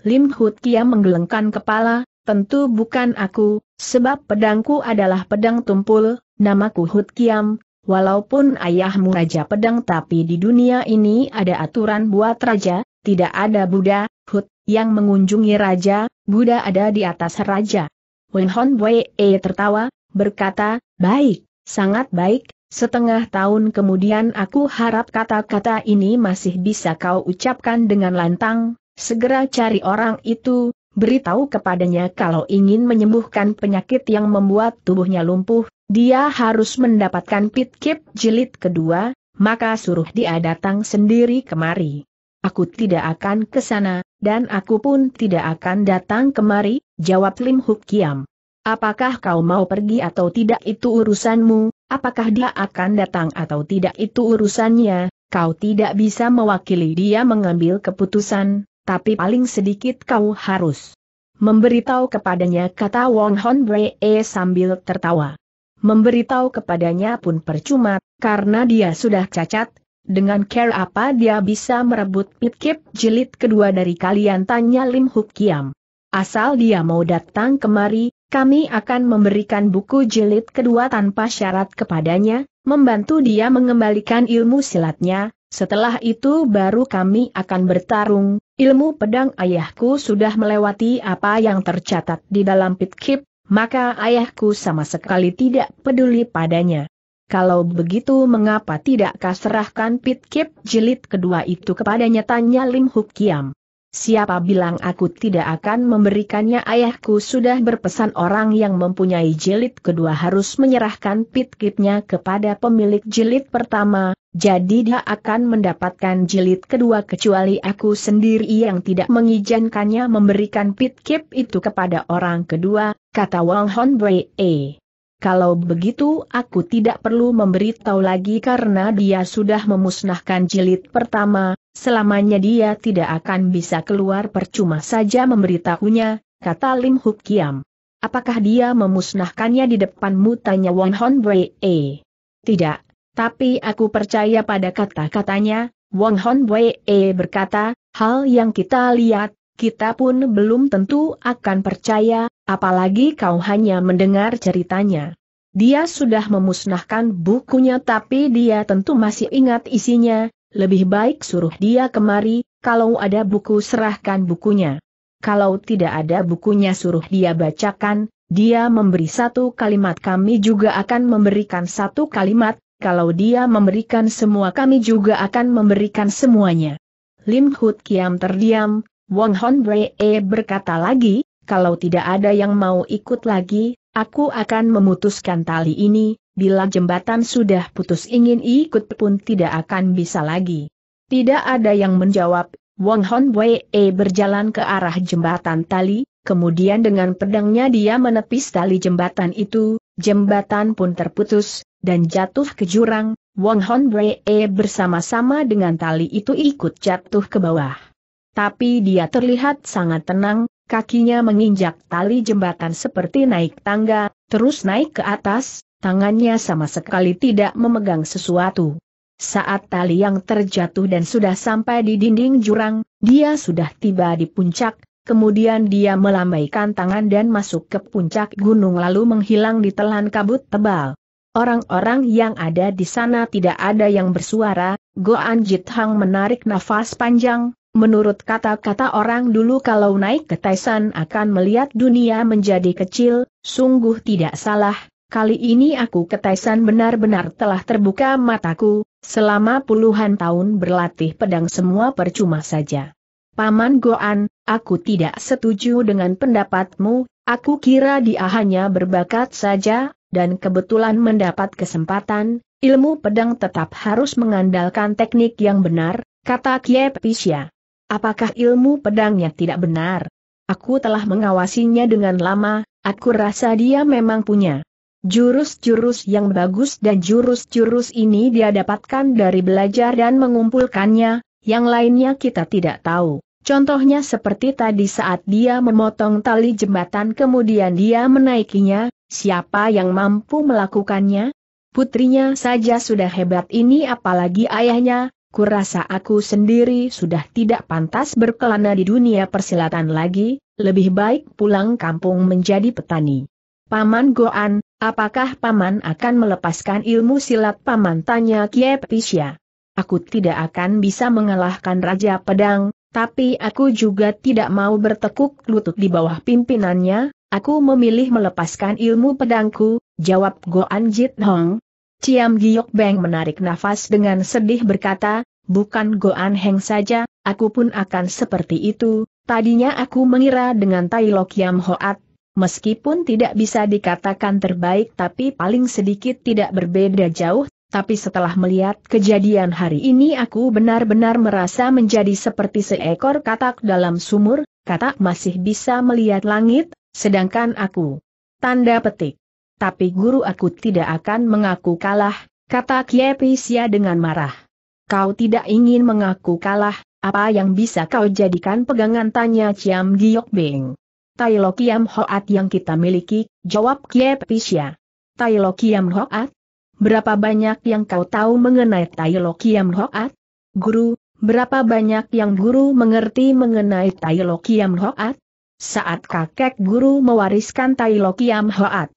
Lim Hut Kiam menggelengkan kepala, tentu bukan aku, sebab pedangku adalah pedang tumpul, namaku Hud Kiam, walaupun ayahmu raja pedang tapi di dunia ini ada aturan buat raja, tidak ada Buddha, Hud, yang mengunjungi raja, Buddha ada di atas raja. Wen Hon Wei e tertawa, berkata, baik, sangat baik, setengah tahun kemudian aku harap kata-kata ini masih bisa kau ucapkan dengan lantang, segera cari orang itu, beritahu kepadanya kalau ingin menyembuhkan penyakit yang membuat tubuhnya lumpuh, dia harus mendapatkan pitkip jilid kedua, maka suruh dia datang sendiri kemari. Aku tidak akan ke sana, dan aku pun tidak akan datang kemari, jawab Lim Huk Kiam. Apakah kau mau pergi atau tidak itu urusanmu, apakah dia akan datang atau tidak itu urusannya, kau tidak bisa mewakili dia mengambil keputusan, tapi paling sedikit kau harus memberitahu kepadanya kata Wong Hon Bre e sambil tertawa. Memberitahu kepadanya pun percuma, karena dia sudah cacat, dengan care apa dia bisa merebut pitkip jilid kedua dari kalian tanya Lim Huk Kiam. Asal dia mau datang kemari, kami akan memberikan buku jilid kedua tanpa syarat kepadanya, membantu dia mengembalikan ilmu silatnya, setelah itu baru kami akan bertarung, Ilmu pedang ayahku sudah melewati apa yang tercatat di dalam pitkip, maka ayahku sama sekali tidak peduli padanya. Kalau begitu mengapa tidak kaserahkan pitkip jilid kedua itu kepadanya tanya Lim Hukiam. Siapa bilang aku tidak akan memberikannya ayahku sudah berpesan orang yang mempunyai jilid kedua harus menyerahkan pitkitnya kepada pemilik jilid pertama, jadi dia akan mendapatkan jilid kedua kecuali aku sendiri yang tidak mengizinkannya memberikan pitkip itu kepada orang kedua, kata Wang Hon Wei. Kalau begitu aku tidak perlu memberitahu lagi karena dia sudah memusnahkan jilid pertama, selamanya dia tidak akan bisa keluar percuma saja memberitahunya, kata Lim Huk Kiam. Apakah dia memusnahkannya di depanmu tanya Won Hon Wei? -e. Tidak, tapi aku percaya pada kata-katanya, Wong Hon Wei -e berkata, hal yang kita lihat, kita pun belum tentu akan percaya, Apalagi kau hanya mendengar ceritanya. Dia sudah memusnahkan bukunya tapi dia tentu masih ingat isinya, lebih baik suruh dia kemari, kalau ada buku serahkan bukunya. Kalau tidak ada bukunya suruh dia bacakan, dia memberi satu kalimat kami juga akan memberikan satu kalimat, kalau dia memberikan semua kami juga akan memberikan semuanya. Lim Hut Kiam terdiam, Wong Hon E berkata lagi, kalau tidak ada yang mau ikut lagi, aku akan memutuskan tali ini, bila jembatan sudah putus ingin ikut pun tidak akan bisa lagi. Tidak ada yang menjawab, Wong Hon Wei e berjalan ke arah jembatan tali, kemudian dengan pedangnya dia menepis tali jembatan itu, jembatan pun terputus, dan jatuh ke jurang, Wong Hon Wei e bersama-sama dengan tali itu ikut jatuh ke bawah. Tapi dia terlihat sangat tenang, kakinya menginjak tali jembatan seperti naik tangga, terus naik ke atas, tangannya sama sekali tidak memegang sesuatu. Saat tali yang terjatuh dan sudah sampai di dinding jurang, dia sudah tiba di puncak, kemudian dia melambaikan tangan dan masuk ke puncak gunung lalu menghilang di telan kabut tebal. Orang-orang yang ada di sana tidak ada yang bersuara, Goan Jithang menarik nafas panjang, Menurut kata-kata orang dulu kalau naik ke taisan akan melihat dunia menjadi kecil, sungguh tidak salah, kali ini aku ke Taisan benar-benar telah terbuka mataku, selama puluhan tahun berlatih pedang semua percuma saja. Paman Goan, aku tidak setuju dengan pendapatmu, aku kira dia hanya berbakat saja, dan kebetulan mendapat kesempatan, ilmu pedang tetap harus mengandalkan teknik yang benar, kata Kiep Pisya. Apakah ilmu pedangnya tidak benar? Aku telah mengawasinya dengan lama, aku rasa dia memang punya. Jurus-jurus yang bagus dan jurus-jurus ini dia dapatkan dari belajar dan mengumpulkannya, yang lainnya kita tidak tahu. Contohnya seperti tadi saat dia memotong tali jembatan kemudian dia menaikinya, siapa yang mampu melakukannya? Putrinya saja sudah hebat ini apalagi ayahnya, Kurasa aku sendiri sudah tidak pantas berkelana di dunia persilatan lagi, lebih baik pulang kampung menjadi petani. Paman Goan, apakah Paman akan melepaskan ilmu silat Paman tanya Kiep Pisya. Aku tidak akan bisa mengalahkan Raja Pedang, tapi aku juga tidak mau bertekuk lutut di bawah pimpinannya, aku memilih melepaskan ilmu pedangku, jawab Goan Jit Hong, Ciam Giok Beng menarik nafas dengan sedih berkata, bukan Goan Heng saja, aku pun akan seperti itu, tadinya aku mengira dengan Tai Lok Yam Hoat, meskipun tidak bisa dikatakan terbaik tapi paling sedikit tidak berbeda jauh, tapi setelah melihat kejadian hari ini aku benar-benar merasa menjadi seperti seekor katak dalam sumur, katak masih bisa melihat langit, sedangkan aku. Tanda petik tapi guru aku tidak akan mengaku kalah, kata Kiepisia dengan marah. Kau tidak ingin mengaku kalah, apa yang bisa kau jadikan pegangan tanya Ciam Giok Beng. Tai Lo Kiam Hoat yang kita miliki, jawab Kiepisia. Tai Lo Kiam Hoat? Berapa banyak yang kau tahu mengenai Tai Lo Kiam Hoat? Guru, berapa banyak yang guru mengerti mengenai Tai Lo Kiam Hoat? Saat kakek guru mewariskan Tai Lo Kiam Hoat,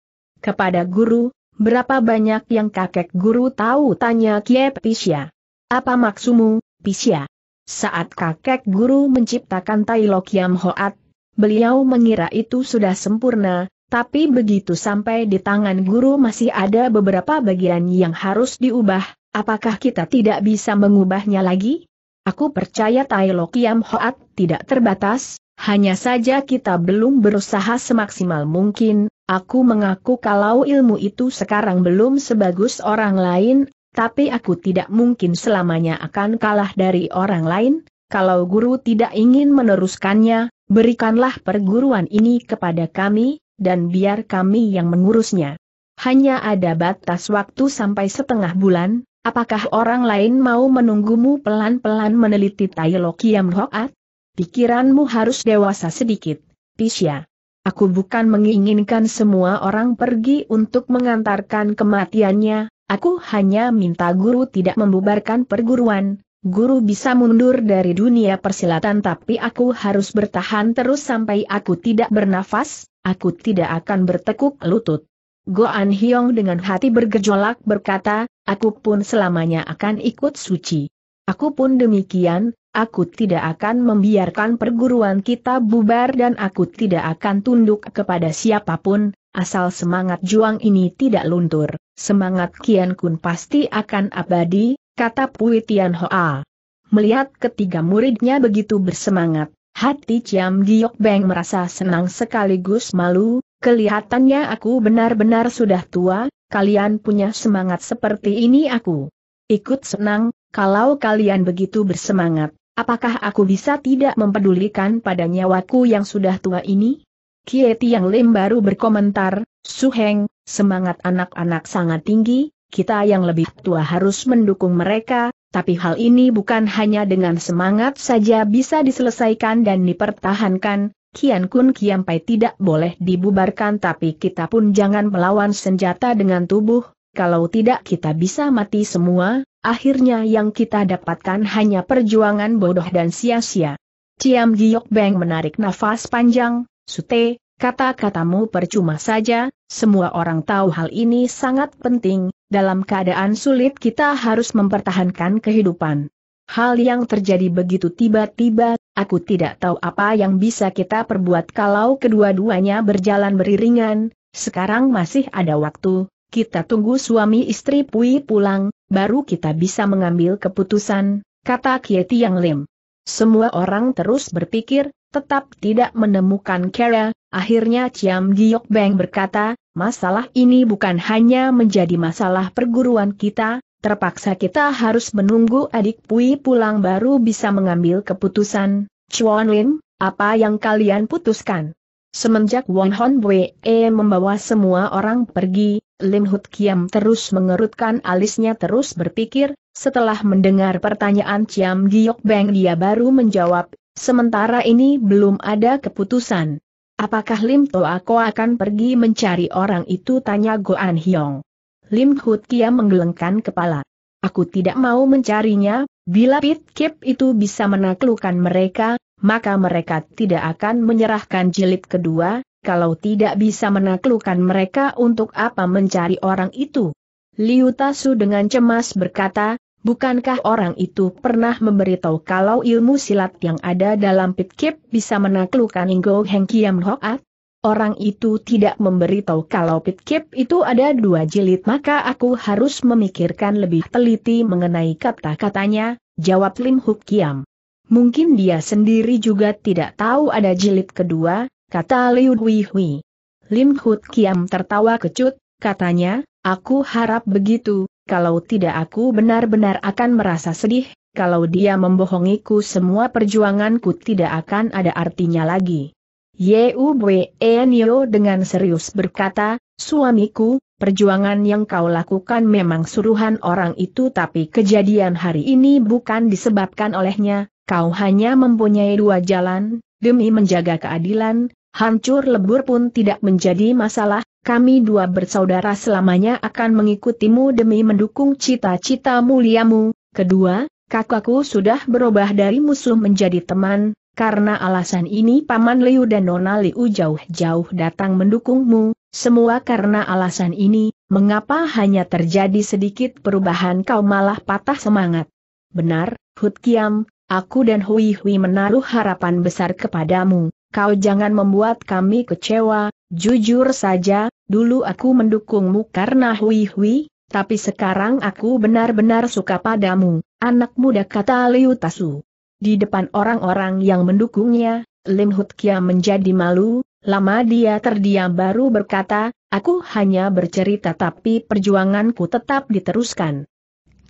kepada guru, berapa banyak yang kakek guru tahu tanya Kie Pisya. Apa maksumu, Pisya? Saat kakek guru menciptakan Tai Lokiam Hoat, beliau mengira itu sudah sempurna, tapi begitu sampai di tangan guru masih ada beberapa bagian yang harus diubah, apakah kita tidak bisa mengubahnya lagi? Aku percaya Tai Lokiam Hoat tidak terbatas, hanya saja kita belum berusaha semaksimal mungkin, Aku mengaku kalau ilmu itu sekarang belum sebagus orang lain, tapi aku tidak mungkin selamanya akan kalah dari orang lain. Kalau guru tidak ingin meneruskannya, berikanlah perguruan ini kepada kami, dan biar kami yang mengurusnya. Hanya ada batas waktu sampai setengah bulan, apakah orang lain mau menunggumu pelan-pelan meneliti Tai Lo Kiam Hoat? Pikiranmu harus dewasa sedikit, Pisya. Aku bukan menginginkan semua orang pergi untuk mengantarkan kematiannya, aku hanya minta guru tidak membubarkan perguruan, Guru bisa mundur dari dunia persilatan tapi aku harus bertahan terus sampai aku tidak bernafas, aku tidak akan bertekuk lutut. Goan Hyong dengan hati bergejolak berkata, aku pun selamanya akan ikut suci. Aku pun demikian, Aku tidak akan membiarkan perguruan kita bubar dan aku tidak akan tunduk kepada siapapun, asal semangat juang ini tidak luntur. Semangat Kian Kun pasti akan abadi, kata Pui Tian Hoa. Melihat ketiga muridnya begitu bersemangat, hati Ciam Giok Beng merasa senang sekaligus malu, kelihatannya aku benar-benar sudah tua, kalian punya semangat seperti ini aku. Ikut senang, kalau kalian begitu bersemangat, Apakah aku bisa tidak mempedulikan pada nyawaku yang sudah tua ini? Kie yang Lim baru berkomentar, Suheng, semangat anak-anak sangat tinggi, kita yang lebih tua harus mendukung mereka, tapi hal ini bukan hanya dengan semangat saja bisa diselesaikan dan dipertahankan, Kian Kun Kiampai tidak boleh dibubarkan tapi kita pun jangan melawan senjata dengan tubuh, kalau tidak kita bisa mati semua, Akhirnya yang kita dapatkan hanya perjuangan bodoh dan sia-sia. Ciam Giok Beng menarik nafas panjang, Sute, kata-katamu percuma saja, semua orang tahu hal ini sangat penting, dalam keadaan sulit kita harus mempertahankan kehidupan. Hal yang terjadi begitu tiba-tiba, aku tidak tahu apa yang bisa kita perbuat kalau kedua-duanya berjalan beriringan, sekarang masih ada waktu, kita tunggu suami istri Pui pulang, baru kita bisa mengambil keputusan, kata Kieti Yang Lim. Semua orang terus berpikir, tetap tidak menemukan Kera, akhirnya Ciam Giok Beng berkata, masalah ini bukan hanya menjadi masalah perguruan kita, terpaksa kita harus menunggu adik Pui pulang baru bisa mengambil keputusan, Chuan Lim, apa yang kalian putuskan? Semenjak Won Hon Bwe membawa semua orang pergi, Lim Hut Kiam terus mengerutkan alisnya terus berpikir, setelah mendengar pertanyaan Ciam Giok Beng dia baru menjawab, sementara ini belum ada keputusan. Apakah Lim Toa Ko akan pergi mencari orang itu tanya An Hyong. Lim Hut Kiam menggelengkan kepala. Aku tidak mau mencarinya, bila Pit Kip itu bisa menaklukkan mereka, maka mereka tidak akan menyerahkan jilid kedua, kalau tidak bisa menaklukkan mereka untuk apa mencari orang itu. Liu Tasu dengan cemas berkata, bukankah orang itu pernah memberitahu kalau ilmu silat yang ada dalam pitkip bisa menaklukkan Inggo Heng Kiam Hoat? Orang itu tidak memberitahu kalau pitkip itu ada dua jilid maka aku harus memikirkan lebih teliti mengenai kata-katanya, jawab Lim Huk Kiam. Mungkin dia sendiri juga tidak tahu ada jilid kedua, kata Liu Hui Lim Hut Kiam tertawa kecut, katanya, aku harap begitu, kalau tidak aku benar-benar akan merasa sedih, kalau dia membohongiku semua perjuanganku tidak akan ada artinya lagi. Nio dengan serius berkata, suamiku, perjuangan yang kau lakukan memang suruhan orang itu tapi kejadian hari ini bukan disebabkan olehnya, kau hanya mempunyai dua jalan, demi menjaga keadilan, hancur lebur pun tidak menjadi masalah, kami dua bersaudara selamanya akan mengikutimu demi mendukung cita-cita muliamu. Kedua, kakakku sudah berubah dari musuh menjadi teman, karena alasan ini Paman Liu dan Nona Liu jauh-jauh datang mendukungmu, semua karena alasan ini, mengapa hanya terjadi sedikit perubahan kau malah patah semangat? Benar, Hut Kiam, aku dan Hui Hui menaruh harapan besar kepadamu, kau jangan membuat kami kecewa, jujur saja, dulu aku mendukungmu karena Hui Hui, tapi sekarang aku benar-benar suka padamu, anak muda kata Liu Tasu. Di depan orang-orang yang mendukungnya, Lim Hut Kia menjadi malu, lama dia terdiam baru berkata, aku hanya bercerita tapi perjuanganku tetap diteruskan.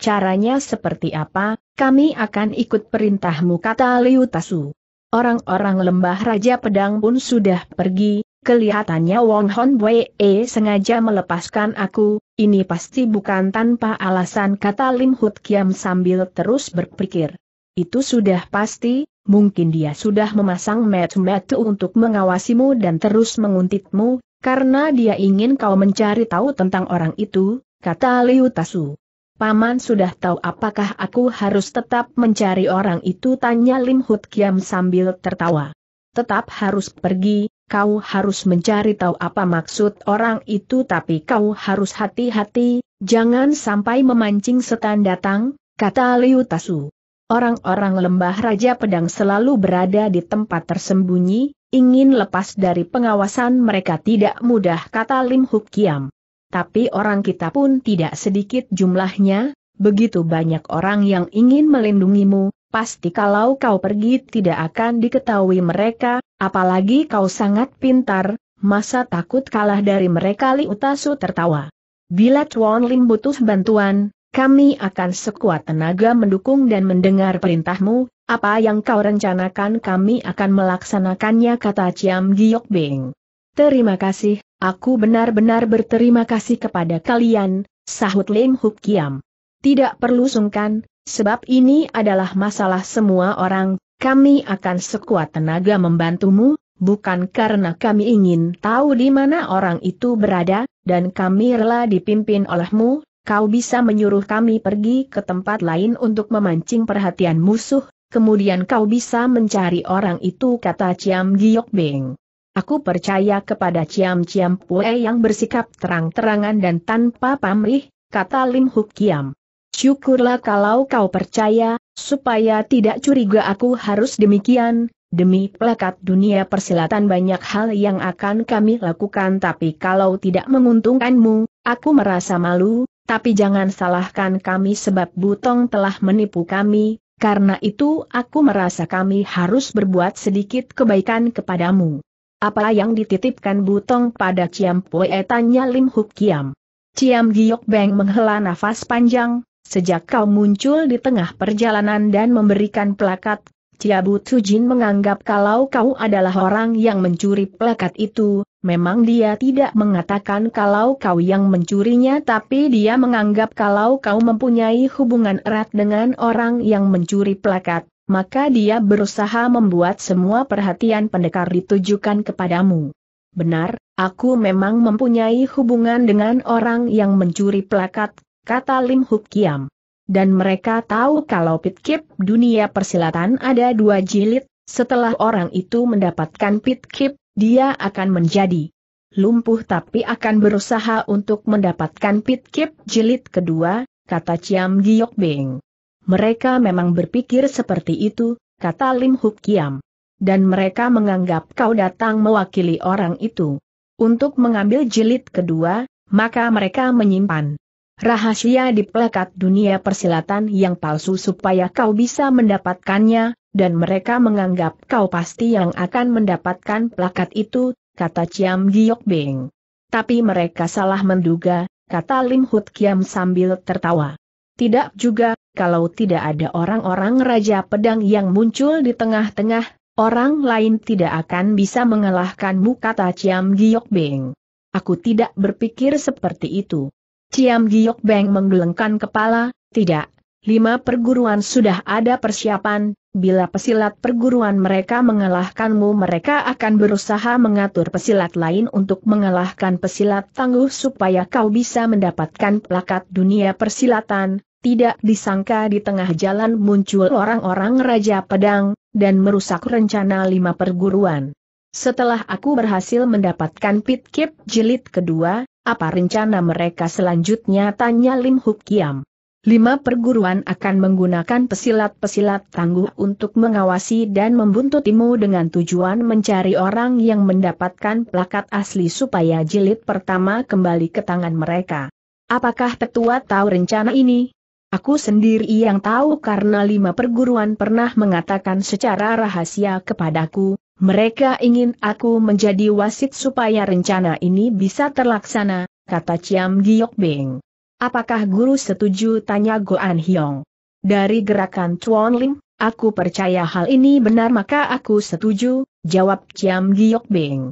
Caranya seperti apa, kami akan ikut perintahmu kata Liu Tasu. Orang-orang lembah Raja Pedang pun sudah pergi, kelihatannya Wong Hon Wei e sengaja melepaskan aku, ini pasti bukan tanpa alasan kata Lim Hut Kiam sambil terus berpikir. Itu sudah pasti, mungkin dia sudah memasang metu-metu untuk mengawasimu dan terus menguntitmu, karena dia ingin kau mencari tahu tentang orang itu, kata Liu Tasu. Paman sudah tahu apakah aku harus tetap mencari orang itu tanya Lim Hut Kiam sambil tertawa. Tetap harus pergi, kau harus mencari tahu apa maksud orang itu tapi kau harus hati-hati, jangan sampai memancing setan datang, kata Liu Tasu. Orang-orang lembah Raja Pedang selalu berada di tempat tersembunyi, ingin lepas dari pengawasan mereka tidak mudah kata Lim Huk Kiam tapi orang kita pun tidak sedikit jumlahnya, begitu banyak orang yang ingin melindungimu, pasti kalau kau pergi tidak akan diketahui mereka, apalagi kau sangat pintar, masa takut kalah dari mereka Li Utasu tertawa. Bila Chuan Lim butuh bantuan, kami akan sekuat tenaga mendukung dan mendengar perintahmu, apa yang kau rencanakan kami akan melaksanakannya kata Ciam Giok Beng. Terima kasih, aku benar-benar berterima kasih kepada kalian, sahut Lim Huk Kiam. Tidak perlu sungkan, sebab ini adalah masalah semua orang, kami akan sekuat tenaga membantumu, bukan karena kami ingin tahu di mana orang itu berada, dan kami rela dipimpin olehmu, kau bisa menyuruh kami pergi ke tempat lain untuk memancing perhatian musuh, kemudian kau bisa mencari orang itu kata Ciam Giok Beng. Aku percaya kepada Ciam Ciam Pue yang bersikap terang-terangan dan tanpa pamrih, kata Lim Huk Kiam. Syukurlah kalau kau percaya, supaya tidak curiga aku harus demikian, demi pelekat dunia persilatan banyak hal yang akan kami lakukan tapi kalau tidak menguntungkanmu, aku merasa malu, tapi jangan salahkan kami sebab Butong telah menipu kami, karena itu aku merasa kami harus berbuat sedikit kebaikan kepadamu. Apa yang dititipkan Butong pada Ciam Poe tanya Lim Huk Kiam. Ciam Giok Beng menghela nafas panjang, sejak kau muncul di tengah perjalanan dan memberikan plakat, Ciabu Tujin menganggap kalau kau adalah orang yang mencuri plakat itu, memang dia tidak mengatakan kalau kau yang mencurinya tapi dia menganggap kalau kau mempunyai hubungan erat dengan orang yang mencuri plakat, maka dia berusaha membuat semua perhatian pendekar ditujukan kepadamu. Benar, aku memang mempunyai hubungan dengan orang yang mencuri plakat, kata Lim Huk Kiam. Dan mereka tahu kalau pitkip dunia persilatan ada dua jilid, setelah orang itu mendapatkan pitkip, dia akan menjadi lumpuh tapi akan berusaha untuk mendapatkan pitkip jilid kedua, kata Ciam Giok Beng. Mereka memang berpikir seperti itu, kata Lim Huk Kiam. Dan mereka menganggap kau datang mewakili orang itu. Untuk mengambil jilid kedua, maka mereka menyimpan rahasia di pelekat dunia persilatan yang palsu supaya kau bisa mendapatkannya, dan mereka menganggap kau pasti yang akan mendapatkan plakat itu, kata Ciam Giok Beng. Tapi mereka salah menduga, kata Lim Hut Kiam sambil tertawa. Tidak juga, kalau tidak ada orang-orang Raja Pedang yang muncul di tengah-tengah, orang lain tidak akan bisa mengalahkanmu kata Ciam Giok Beng. Aku tidak berpikir seperti itu. Ciam Giok Beng menggelengkan kepala, tidak, lima perguruan sudah ada persiapan, bila pesilat perguruan mereka mengalahkanmu mereka akan berusaha mengatur pesilat lain untuk mengalahkan pesilat tangguh supaya kau bisa mendapatkan plakat dunia persilatan, tidak disangka di tengah jalan muncul orang-orang Raja Pedang, dan merusak rencana lima perguruan. Setelah aku berhasil mendapatkan pit kip jilid kedua, apa rencana mereka selanjutnya tanya Lim Huk Kiam. Lima perguruan akan menggunakan pesilat-pesilat tangguh untuk mengawasi dan membuntutimu dengan tujuan mencari orang yang mendapatkan plakat asli supaya jilid pertama kembali ke tangan mereka. Apakah tetua tahu rencana ini? Aku sendiri yang tahu karena lima perguruan pernah mengatakan secara rahasia kepadaku, mereka ingin aku menjadi wasit supaya rencana ini bisa terlaksana, kata Ciam Giok Beng. Apakah guru setuju? Tanya Goan Hyong. Dari gerakan Chuan Lim, aku percaya hal ini benar maka aku setuju, jawab Chiam Giok Beng.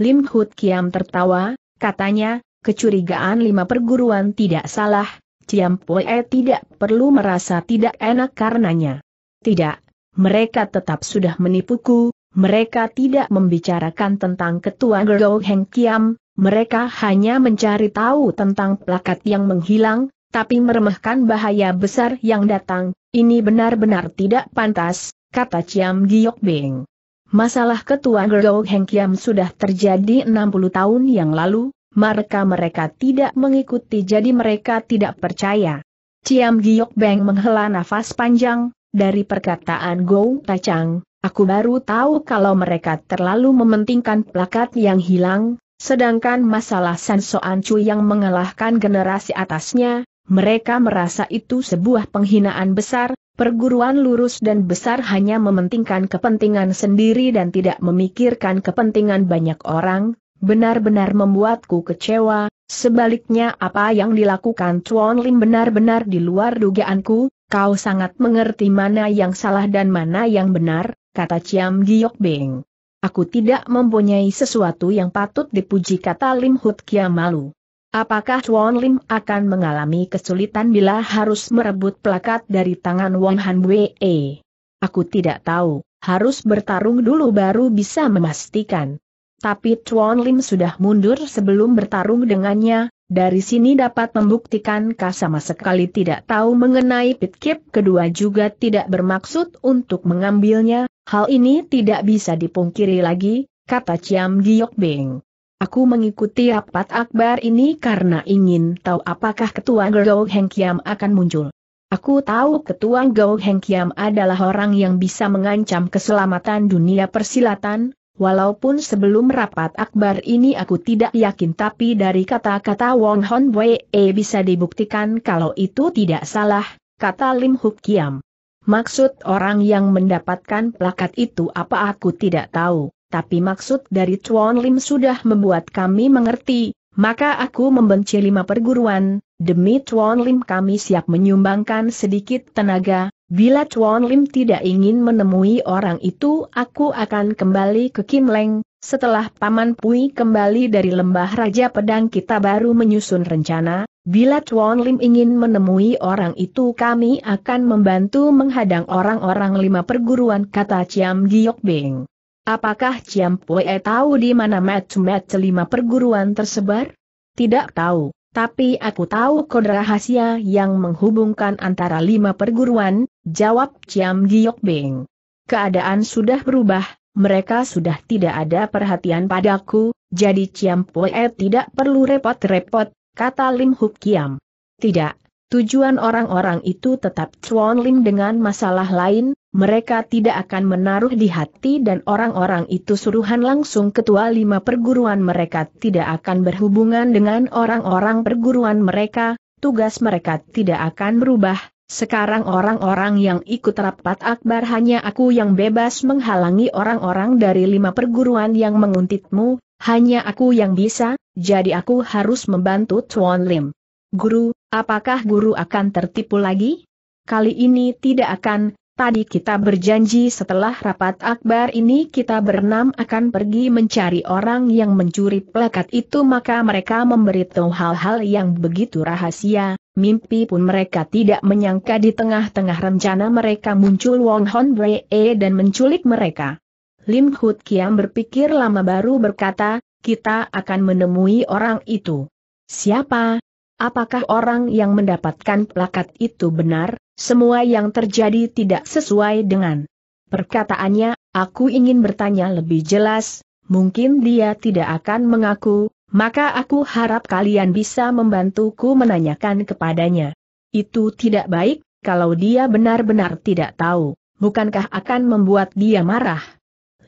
Lim Hut Kiam tertawa, katanya, kecurigaan lima perguruan tidak salah, Chiam Poe tidak perlu merasa tidak enak karenanya. Tidak, mereka tetap sudah menipuku, mereka tidak membicarakan tentang ketua Gerou Heng Kiam, mereka hanya mencari tahu tentang plakat yang menghilang, tapi meremehkan bahaya besar yang datang, ini benar-benar tidak pantas, kata Ciam Giok Beng. Masalah ketua Gerdo Heng Kiam sudah terjadi 60 tahun yang lalu, mereka mereka tidak mengikuti jadi mereka tidak percaya. Ciam Giok Beng menghela nafas panjang, dari perkataan Gou Tachang, aku baru tahu kalau mereka terlalu mementingkan plakat yang hilang, Sedangkan masalah Sanso Ancu yang mengalahkan generasi atasnya, mereka merasa itu sebuah penghinaan besar, perguruan lurus dan besar hanya mementingkan kepentingan sendiri dan tidak memikirkan kepentingan banyak orang, benar-benar membuatku kecewa, sebaliknya apa yang dilakukan Chuan Lin benar-benar di luar dugaanku, kau sangat mengerti mana yang salah dan mana yang benar, kata Ciam Giok Beng. Aku tidak mempunyai sesuatu yang patut dipuji kata Lim Hut Kia malu. Apakah Chuan Lim akan mengalami kesulitan bila harus merebut plakat dari tangan Wang Han Wei? Aku tidak tahu, harus bertarung dulu baru bisa memastikan. Tapi Chuan Lim sudah mundur sebelum bertarung dengannya, dari sini dapat membuktikan Ka sama sekali tidak tahu mengenai pitkip kedua juga tidak bermaksud untuk mengambilnya, hal ini tidak bisa dipungkiri lagi, kata Ciam Giyok Beng. Aku mengikuti rapat akbar ini karena ingin tahu apakah ketua Gao Heng Kiam akan muncul. Aku tahu ketua Gao Heng Kiam adalah orang yang bisa mengancam keselamatan dunia persilatan, Walaupun sebelum rapat akbar ini aku tidak yakin tapi dari kata-kata Wong Hon Wei eh, bisa dibuktikan kalau itu tidak salah, kata Lim Huk Kiam. Maksud orang yang mendapatkan plakat itu apa aku tidak tahu, tapi maksud dari Chuan Lim sudah membuat kami mengerti, maka aku membenci lima perguruan, demi Chuan Lim kami siap menyumbangkan sedikit tenaga, Bila Chuan Lim tidak ingin menemui orang itu aku akan kembali ke Kim Leng, setelah Paman Pui kembali dari lembah Raja Pedang kita baru menyusun rencana, bila Chuan Lim ingin menemui orang itu kami akan membantu menghadang orang-orang lima perguruan kata Ciam Giok Beng. Apakah Chiam Pui tahu di mana match-match lima perguruan tersebar? Tidak tahu. Tapi aku tahu kode rahasia yang menghubungkan antara lima perguruan, jawab Ciam Giok Beng. Keadaan sudah berubah, mereka sudah tidak ada perhatian padaku, jadi Ciam Poe tidak perlu repot-repot, kata Lim Huk Kiam. Tidak, Tujuan orang-orang itu tetap Chuan Lim dengan masalah lain, mereka tidak akan menaruh di hati dan orang-orang itu suruhan langsung ketua lima perguruan mereka tidak akan berhubungan dengan orang-orang perguruan mereka, tugas mereka tidak akan berubah. Sekarang orang-orang yang ikut rapat akbar hanya aku yang bebas menghalangi orang-orang dari lima perguruan yang menguntitmu, hanya aku yang bisa, jadi aku harus membantu Chuan Lim. Guru, Apakah guru akan tertipu lagi? Kali ini tidak akan, tadi kita berjanji setelah rapat akbar ini kita berenam akan pergi mencari orang yang mencuri plakat itu maka mereka memberitahu hal-hal yang begitu rahasia, mimpi pun mereka tidak menyangka di tengah-tengah rencana mereka muncul Wong Hon e dan menculik mereka. Lim Hut Kiam berpikir lama baru berkata, kita akan menemui orang itu. Siapa, Apakah orang yang mendapatkan plakat itu benar, semua yang terjadi tidak sesuai dengan perkataannya, aku ingin bertanya lebih jelas, mungkin dia tidak akan mengaku, maka aku harap kalian bisa membantuku menanyakan kepadanya. Itu tidak baik, kalau dia benar-benar tidak tahu, bukankah akan membuat dia marah?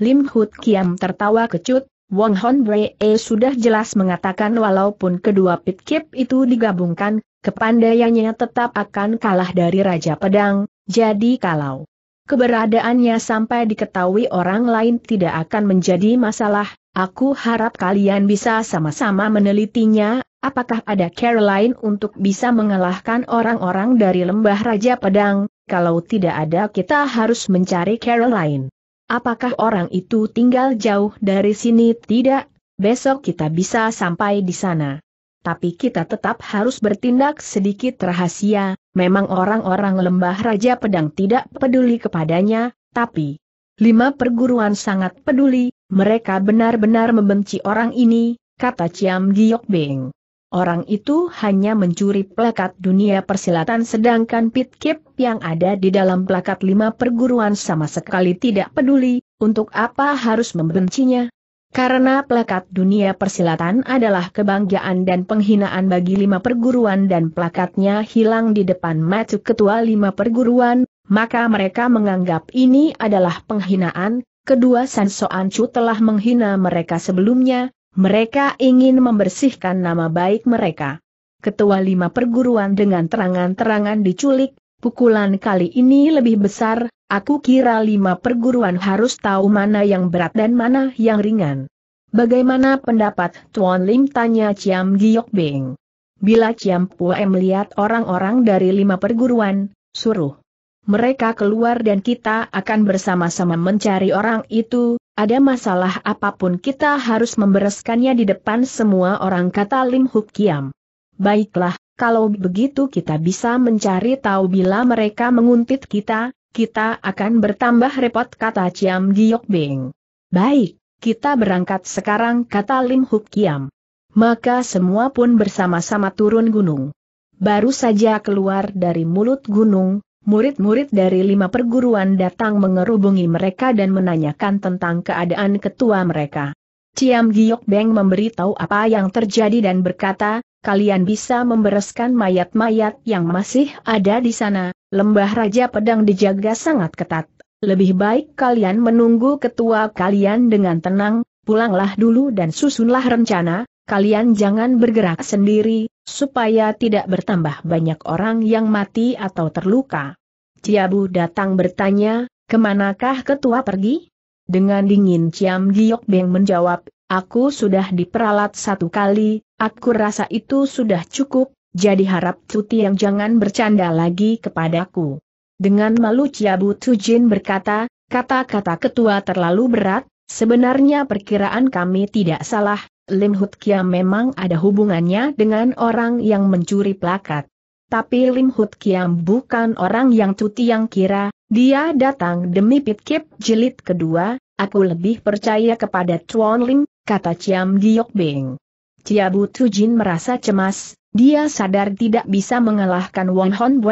Lim Hut Kiam tertawa kecut, Wong Hon Bree sudah jelas mengatakan walaupun kedua pitkip itu digabungkan, kepandaiannya tetap akan kalah dari Raja Pedang, jadi kalau keberadaannya sampai diketahui orang lain tidak akan menjadi masalah, aku harap kalian bisa sama-sama menelitinya, apakah ada Caroline untuk bisa mengalahkan orang-orang dari lembah Raja Pedang, kalau tidak ada kita harus mencari Caroline. Apakah orang itu tinggal jauh dari sini? Tidak, besok kita bisa sampai di sana. Tapi kita tetap harus bertindak sedikit rahasia, memang orang-orang lembah Raja Pedang tidak peduli kepadanya, tapi lima perguruan sangat peduli, mereka benar-benar membenci orang ini, kata Ciam Giok Beng. Orang itu hanya mencuri plakat dunia persilatan sedangkan Pitkip yang ada di dalam plakat lima perguruan sama sekali tidak peduli, untuk apa harus membencinya? Karena plakat dunia persilatan adalah kebanggaan dan penghinaan bagi lima perguruan dan plakatnya hilang di depan mata ketua lima perguruan, maka mereka menganggap ini adalah penghinaan, kedua San Chu telah menghina mereka sebelumnya, mereka ingin membersihkan nama baik mereka. Ketua lima perguruan dengan terangan-terangan diculik, pukulan kali ini lebih besar, aku kira lima perguruan harus tahu mana yang berat dan mana yang ringan. Bagaimana pendapat Tuan Lim tanya Ciam Giok Beng? Bila Ciam Pue melihat orang-orang dari lima perguruan, suruh. Mereka keluar dan kita akan bersama-sama mencari orang itu, ada masalah apapun kita harus membereskannya di depan semua orang kata Lim Huk Kiam. Baiklah, kalau begitu kita bisa mencari tahu bila mereka menguntit kita, kita akan bertambah repot kata Ciam Giok Beng. Baik, kita berangkat sekarang kata Lim Huk Kiam. Maka semua pun bersama-sama turun gunung. Baru saja keluar dari mulut gunung, Murid-murid dari lima perguruan datang mengerubungi mereka dan menanyakan tentang keadaan ketua mereka. Ciam Giok Beng memberitahu apa yang terjadi dan berkata, kalian bisa membereskan mayat-mayat yang masih ada di sana, lembah Raja Pedang dijaga sangat ketat. Lebih baik kalian menunggu ketua kalian dengan tenang, pulanglah dulu dan susunlah rencana, kalian jangan bergerak sendiri, supaya tidak bertambah banyak orang yang mati atau terluka. Ciabu datang bertanya, kemanakah ketua pergi? Dengan dingin Ciam Giok Beng menjawab, aku sudah diperalat satu kali, aku rasa itu sudah cukup, jadi harap cuti yang jangan bercanda lagi kepadaku. Dengan malu Ciabu Tujin berkata, kata-kata ketua terlalu berat, Sebenarnya perkiraan kami tidak salah, Lim Hut Kia memang ada hubungannya dengan orang yang mencuri plakat. Tapi Lim Hut Kiam bukan orang yang cuti yang kira, dia datang demi pitkip jilid kedua, aku lebih percaya kepada Chuan Lim, kata Chiam Giok Beng. Ciabu Tujin merasa cemas, dia sadar tidak bisa mengalahkan Won Hon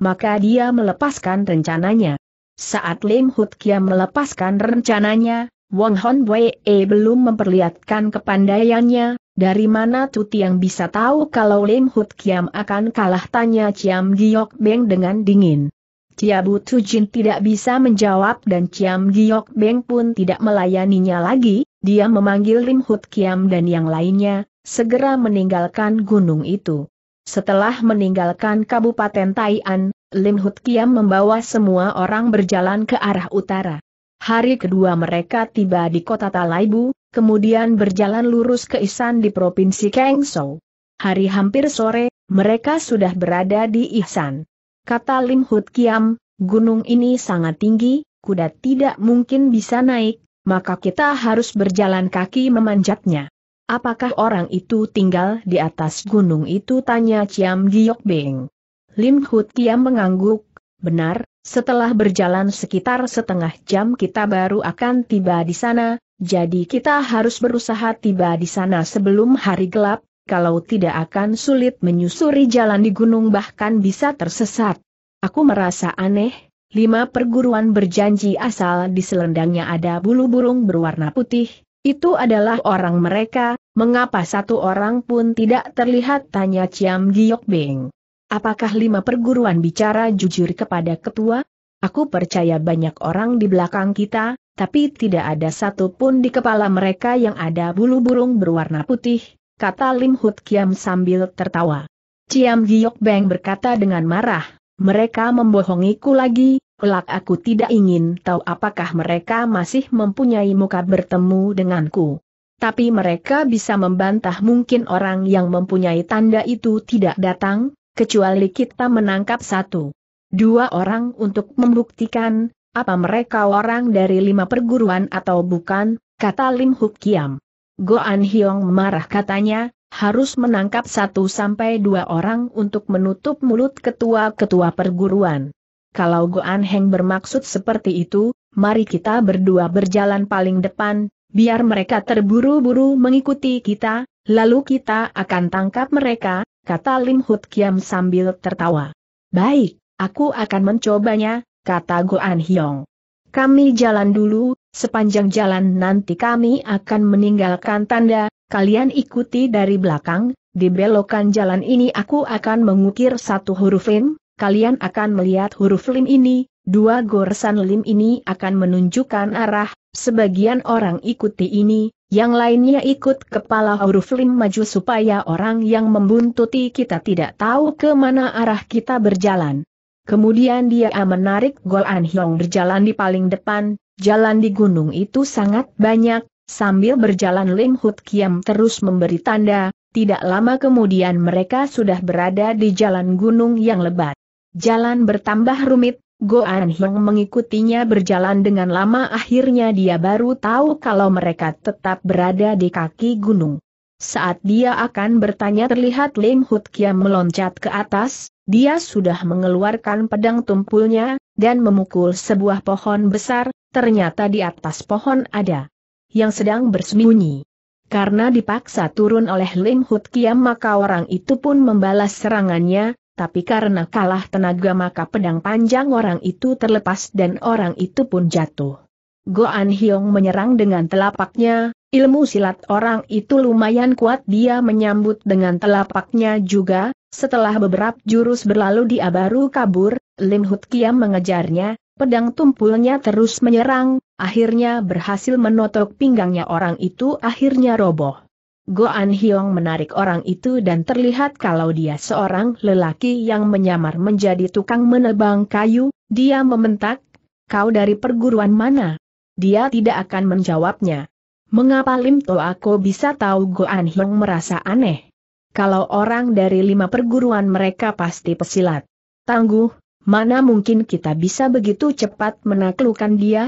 maka dia melepaskan rencananya. Saat Lim Hut Kiam melepaskan rencananya, Wong Hon Wei eh, belum memperlihatkan kepandaiannya, dari mana Tuti yang bisa tahu kalau Lim Hut Kiam akan kalah tanya Ciam Giok Beng dengan dingin. Ciabu Jin tidak bisa menjawab dan Ciam Giok Beng pun tidak melayaninya lagi, dia memanggil Lim Hut Kiam dan yang lainnya, segera meninggalkan gunung itu. Setelah meninggalkan Kabupaten Taian, Lim Hut Kiam membawa semua orang berjalan ke arah utara. Hari kedua mereka tiba di kota Talaibu, kemudian berjalan lurus ke Isan di Provinsi Kengsou. Hari hampir sore, mereka sudah berada di Isan. Kata Lim Hut Kiam, gunung ini sangat tinggi, kuda tidak mungkin bisa naik, maka kita harus berjalan kaki memanjatnya. Apakah orang itu tinggal di atas gunung itu? Tanya Ciam Giok Beng. Lim Hut Kiam mengangguk, benar, setelah berjalan sekitar setengah jam kita baru akan tiba di sana, jadi kita harus berusaha tiba di sana sebelum hari gelap, kalau tidak akan sulit menyusuri jalan di gunung bahkan bisa tersesat. Aku merasa aneh, lima perguruan berjanji asal di selendangnya ada bulu burung berwarna putih, itu adalah orang mereka, mengapa satu orang pun tidak terlihat tanya Ciam Giok Beng. Apakah lima perguruan bicara jujur kepada ketua? Aku percaya banyak orang di belakang kita, tapi tidak ada satu pun di kepala mereka yang ada bulu burung berwarna putih, kata Lim Hut Kiam sambil tertawa. Ciam Giok Beng berkata dengan marah, mereka membohongiku lagi, Kelak aku tidak ingin tahu apakah mereka masih mempunyai muka bertemu denganku. Tapi mereka bisa membantah mungkin orang yang mempunyai tanda itu tidak datang, kecuali kita menangkap satu. Dua orang untuk membuktikan, apa mereka orang dari lima perguruan atau bukan, kata Lim Huk Kiam. Goan Hyong marah katanya, harus menangkap satu sampai dua orang untuk menutup mulut ketua-ketua perguruan. Kalau Goan Heng bermaksud seperti itu, mari kita berdua berjalan paling depan, biar mereka terburu-buru mengikuti kita, lalu kita akan tangkap mereka, kata Lim Hut Kiam sambil tertawa. Baik, aku akan mencobanya, kata Goan Hyong. Kami jalan dulu, sepanjang jalan nanti kami akan meninggalkan tanda, kalian ikuti dari belakang, di belokan jalan ini aku akan mengukir satu huruf Lim, kalian akan melihat huruf Lim ini, dua goresan Lim ini akan menunjukkan arah, sebagian orang ikuti ini, yang lainnya ikut kepala huruf lim maju supaya orang yang membuntuti kita tidak tahu ke mana arah kita berjalan. Kemudian dia menarik Gol An Hyong berjalan di paling depan, jalan di gunung itu sangat banyak, sambil berjalan Lim Hut Kiam terus memberi tanda, tidak lama kemudian mereka sudah berada di jalan gunung yang lebat. Jalan bertambah rumit, Goan Heng mengikutinya berjalan dengan lama akhirnya dia baru tahu kalau mereka tetap berada di kaki gunung. Saat dia akan bertanya terlihat Lim Hut Kiam meloncat ke atas, dia sudah mengeluarkan pedang tumpulnya, dan memukul sebuah pohon besar, ternyata di atas pohon ada yang sedang bersembunyi. Karena dipaksa turun oleh Lim Hut Kiam maka orang itu pun membalas serangannya, tapi karena kalah tenaga maka pedang panjang orang itu terlepas dan orang itu pun jatuh. Goan Hyong menyerang dengan telapaknya, ilmu silat orang itu lumayan kuat dia menyambut dengan telapaknya juga, setelah beberapa jurus berlalu dia baru kabur, Lim Hut Kiam mengejarnya, pedang tumpulnya terus menyerang, akhirnya berhasil menotok pinggangnya orang itu akhirnya roboh. Goan Hiong menarik orang itu dan terlihat kalau dia seorang lelaki yang menyamar menjadi tukang menebang kayu, dia membentak, kau dari perguruan mana? Dia tidak akan menjawabnya. Mengapa Lim To bisa tahu Goan Hiong merasa aneh? Kalau orang dari lima perguruan mereka pasti pesilat. Tangguh, mana mungkin kita bisa begitu cepat menaklukkan dia?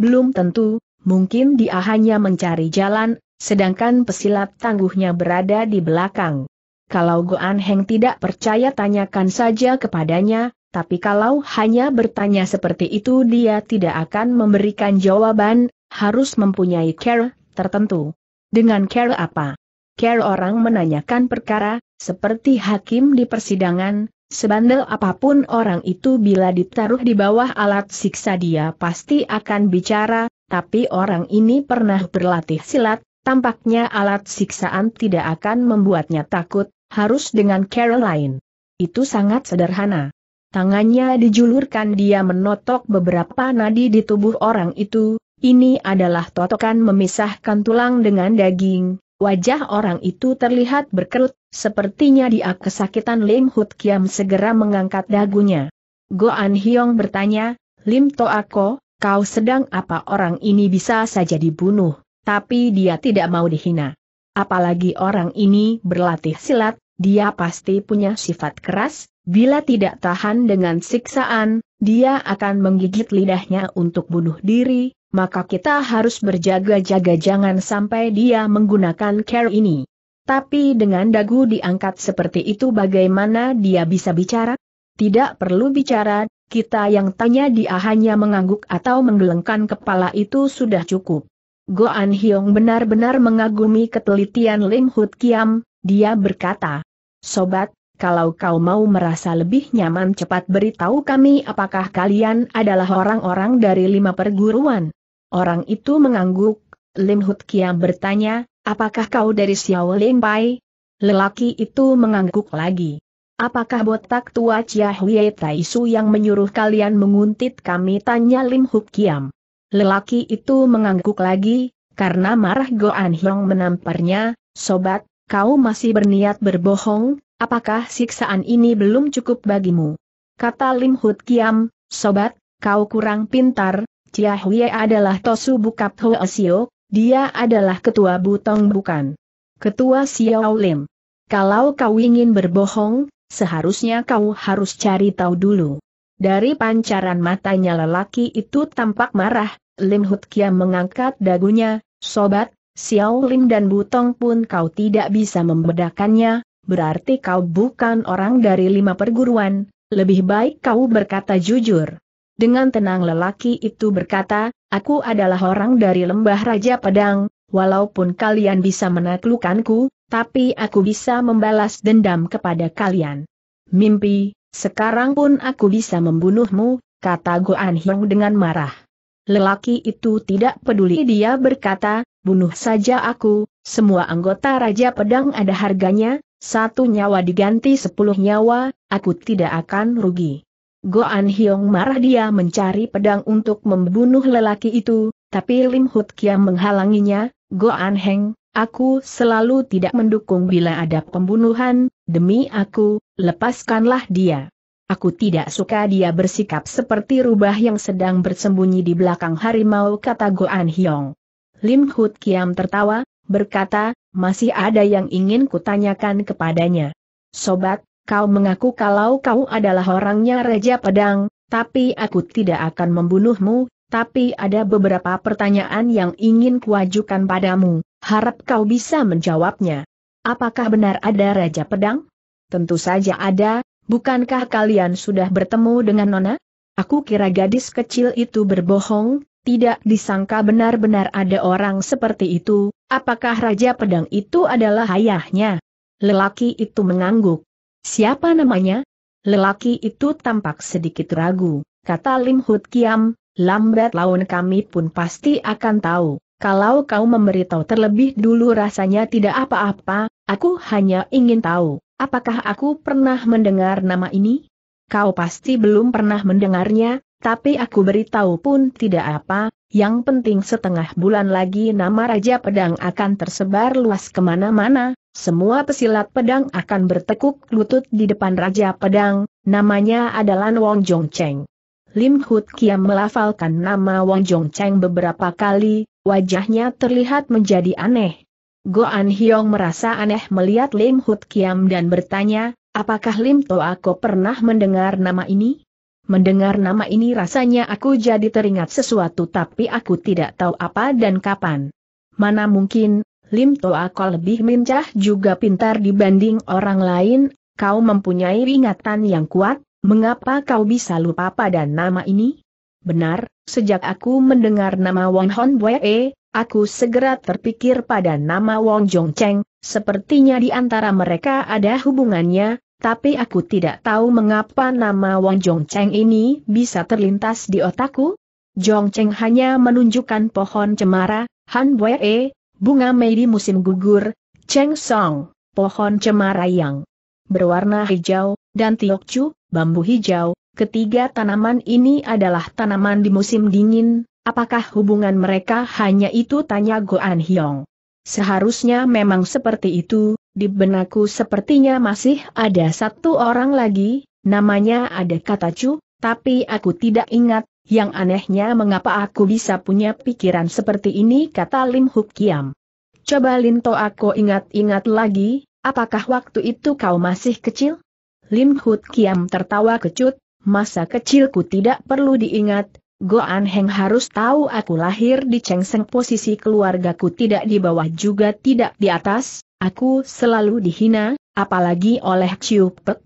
Belum tentu, mungkin dia hanya mencari jalan sedangkan pesilat tangguhnya berada di belakang. Kalau Goan Heng tidak percaya tanyakan saja kepadanya, tapi kalau hanya bertanya seperti itu dia tidak akan memberikan jawaban, harus mempunyai care tertentu. Dengan care apa? Care orang menanyakan perkara, seperti hakim di persidangan, Sebandel apapun orang itu bila ditaruh di bawah alat siksa dia pasti akan bicara, tapi orang ini pernah berlatih silat, Tampaknya alat siksaan tidak akan membuatnya takut, harus dengan Caroline. Itu sangat sederhana. Tangannya dijulurkan dia menotok beberapa nadi di tubuh orang itu, ini adalah totokan memisahkan tulang dengan daging, wajah orang itu terlihat berkerut, sepertinya dia kesakitan Lim Hut Kiam segera mengangkat dagunya. Go An Hiong bertanya, Lim Toako, kau sedang apa orang ini bisa saja dibunuh? tapi dia tidak mau dihina. Apalagi orang ini berlatih silat, dia pasti punya sifat keras, bila tidak tahan dengan siksaan, dia akan menggigit lidahnya untuk bunuh diri, maka kita harus berjaga-jaga jangan sampai dia menggunakan care ini. Tapi dengan dagu diangkat seperti itu bagaimana dia bisa bicara? Tidak perlu bicara, kita yang tanya dia hanya mengangguk atau menggelengkan kepala itu sudah cukup. Goan Hyong benar-benar mengagumi ketelitian Lim Hut Kiam, dia berkata. Sobat, kalau kau mau merasa lebih nyaman cepat beritahu kami apakah kalian adalah orang-orang dari lima perguruan. Orang itu mengangguk, Lim Hut Kiam bertanya, apakah kau dari Xiao Ling Pai? Lelaki itu mengangguk lagi. Apakah botak tua Chia Tai Su yang menyuruh kalian menguntit kami? Tanya Lim Huk Kiam. Lelaki itu mengangguk lagi, karena marah Goan Hyong menamparnya, Sobat, kau masih berniat berbohong, apakah siksaan ini belum cukup bagimu? Kata Lim Hut Kiam, Sobat, kau kurang pintar, Chia Huye adalah Tosu Bukap Sio, dia adalah ketua Butong bukan? Ketua Xiao Lim. Kalau kau ingin berbohong, seharusnya kau harus cari tahu dulu. Dari pancaran matanya lelaki itu tampak marah, Lim Hut Kiam mengangkat dagunya, Sobat, Xiao Lim dan Butong pun kau tidak bisa membedakannya, berarti kau bukan orang dari lima perguruan, lebih baik kau berkata jujur. Dengan tenang lelaki itu berkata, aku adalah orang dari lembah Raja Pedang, walaupun kalian bisa menaklukanku, tapi aku bisa membalas dendam kepada kalian. Mimpi, sekarang pun aku bisa membunuhmu, kata Goan Hyung dengan marah. Lelaki itu tidak peduli dia berkata, bunuh saja aku, semua anggota Raja Pedang ada harganya, satu nyawa diganti sepuluh nyawa, aku tidak akan rugi. Goan Hyong marah dia mencari pedang untuk membunuh lelaki itu, tapi Lim Hut Kiam menghalanginya, Goan Heng, aku selalu tidak mendukung bila ada pembunuhan, demi aku, lepaskanlah dia. Aku tidak suka dia bersikap seperti rubah yang sedang bersembunyi di belakang harimau kata Goan Hyong. Lim Hut Kiam tertawa, berkata, masih ada yang ingin kutanyakan kepadanya. Sobat, kau mengaku kalau kau adalah orangnya Raja Pedang, tapi aku tidak akan membunuhmu, tapi ada beberapa pertanyaan yang ingin kuajukan padamu, harap kau bisa menjawabnya. Apakah benar ada Raja Pedang? Tentu saja ada, bukankah kalian sudah bertemu dengan Nona? Aku kira gadis kecil itu berbohong, tidak disangka benar-benar ada orang seperti itu, apakah Raja Pedang itu adalah ayahnya? Lelaki itu mengangguk. Siapa namanya? Lelaki itu tampak sedikit ragu, kata Lim Hut Kiam, lambat laun kami pun pasti akan tahu. Kalau kau memberitahu terlebih dulu rasanya tidak apa-apa, aku hanya ingin tahu. Apakah aku pernah mendengar nama ini? Kau pasti belum pernah mendengarnya, tapi aku beritahu pun tidak apa, yang penting setengah bulan lagi nama Raja Pedang akan tersebar luas kemana-mana, semua pesilat pedang akan bertekuk lutut di depan Raja Pedang, namanya adalah Wong Jong Cheng. Lim Hut Kiam melafalkan nama Wong Jong Cheng beberapa kali, wajahnya terlihat menjadi aneh, Goan Hyong merasa aneh melihat Lim Hut Kiam dan bertanya, apakah Lim To aku pernah mendengar nama ini? Mendengar nama ini rasanya aku jadi teringat sesuatu tapi aku tidak tahu apa dan kapan. Mana mungkin, Lim To aku lebih mincah juga pintar dibanding orang lain, kau mempunyai ingatan yang kuat, mengapa kau bisa lupa pada nama ini? Benar, sejak aku mendengar nama Wong Hon Bwe, aku segera terpikir pada nama Wong Jong Cheng, sepertinya di antara mereka ada hubungannya, tapi aku tidak tahu mengapa nama Wong Jong Cheng ini bisa terlintas di otakku. Jong Cheng hanya menunjukkan pohon cemara, Han Bwe, bunga Mei di musim gugur, Cheng Song, pohon cemara yang berwarna hijau, dan Tiok Chu, bambu hijau, Ketiga tanaman ini adalah tanaman di musim dingin, apakah hubungan mereka hanya itu tanya Goan Hyong. Seharusnya memang seperti itu, di benakku sepertinya masih ada satu orang lagi, namanya ada kata Chu, tapi aku tidak ingat, yang anehnya mengapa aku bisa punya pikiran seperti ini kata Lim Huk Kiam. Coba Linto aku ingat-ingat lagi, apakah waktu itu kau masih kecil? Lim Huk Kiam tertawa kecut, masa kecilku tidak perlu diingat, Goan Heng harus tahu aku lahir di Chengseng posisi keluargaku tidak di bawah juga tidak di atas, aku selalu dihina, apalagi oleh Chiu Pek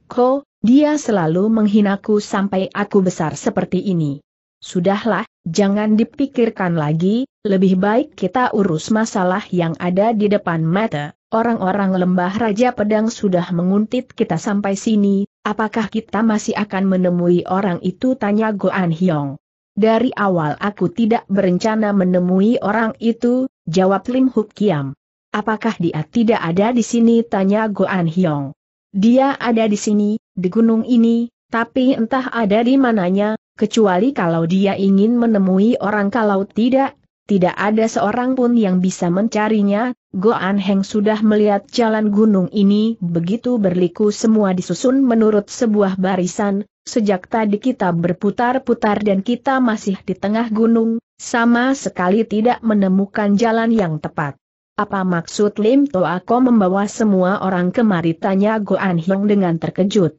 dia selalu menghinaku sampai aku besar seperti ini. Sudahlah, jangan dipikirkan lagi, lebih baik kita urus masalah yang ada di depan mata. Orang-orang lembah Raja Pedang sudah menguntit kita sampai sini, apakah kita masih akan menemui orang itu tanya Goan Hyong. Dari awal aku tidak berencana menemui orang itu, jawab Lim Huk Kiam. Apakah dia tidak ada di sini tanya Goan Hyong. Dia ada di sini, di gunung ini, tapi entah ada di mananya, kecuali kalau dia ingin menemui orang kalau tidak tidak ada seorang pun yang bisa mencarinya, Goan Heng sudah melihat jalan gunung ini begitu berliku semua disusun menurut sebuah barisan, sejak tadi kita berputar-putar dan kita masih di tengah gunung, sama sekali tidak menemukan jalan yang tepat. Apa maksud Lim Toa? Ko membawa semua orang kemari tanya Goan Heng dengan terkejut.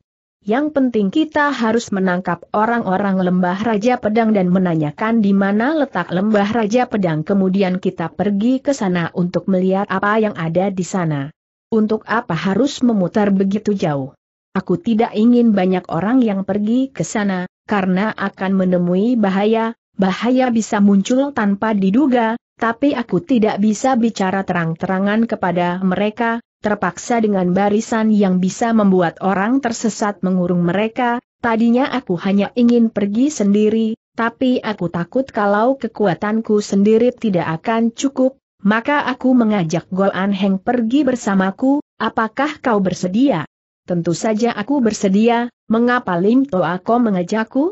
Yang penting kita harus menangkap orang-orang lembah Raja Pedang dan menanyakan di mana letak lembah Raja Pedang kemudian kita pergi ke sana untuk melihat apa yang ada di sana. Untuk apa harus memutar begitu jauh? Aku tidak ingin banyak orang yang pergi ke sana, karena akan menemui bahaya, bahaya bisa muncul tanpa diduga, tapi aku tidak bisa bicara terang-terangan kepada mereka, terpaksa dengan barisan yang bisa membuat orang tersesat mengurung mereka, tadinya aku hanya ingin pergi sendiri, tapi aku takut kalau kekuatanku sendiri tidak akan cukup, maka aku mengajak Goan Heng pergi bersamaku, apakah kau bersedia? Tentu saja aku bersedia, mengapa Lim Toako mengajakku?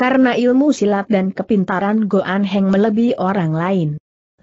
Karena ilmu silat dan kepintaran Goan Heng melebihi orang lain.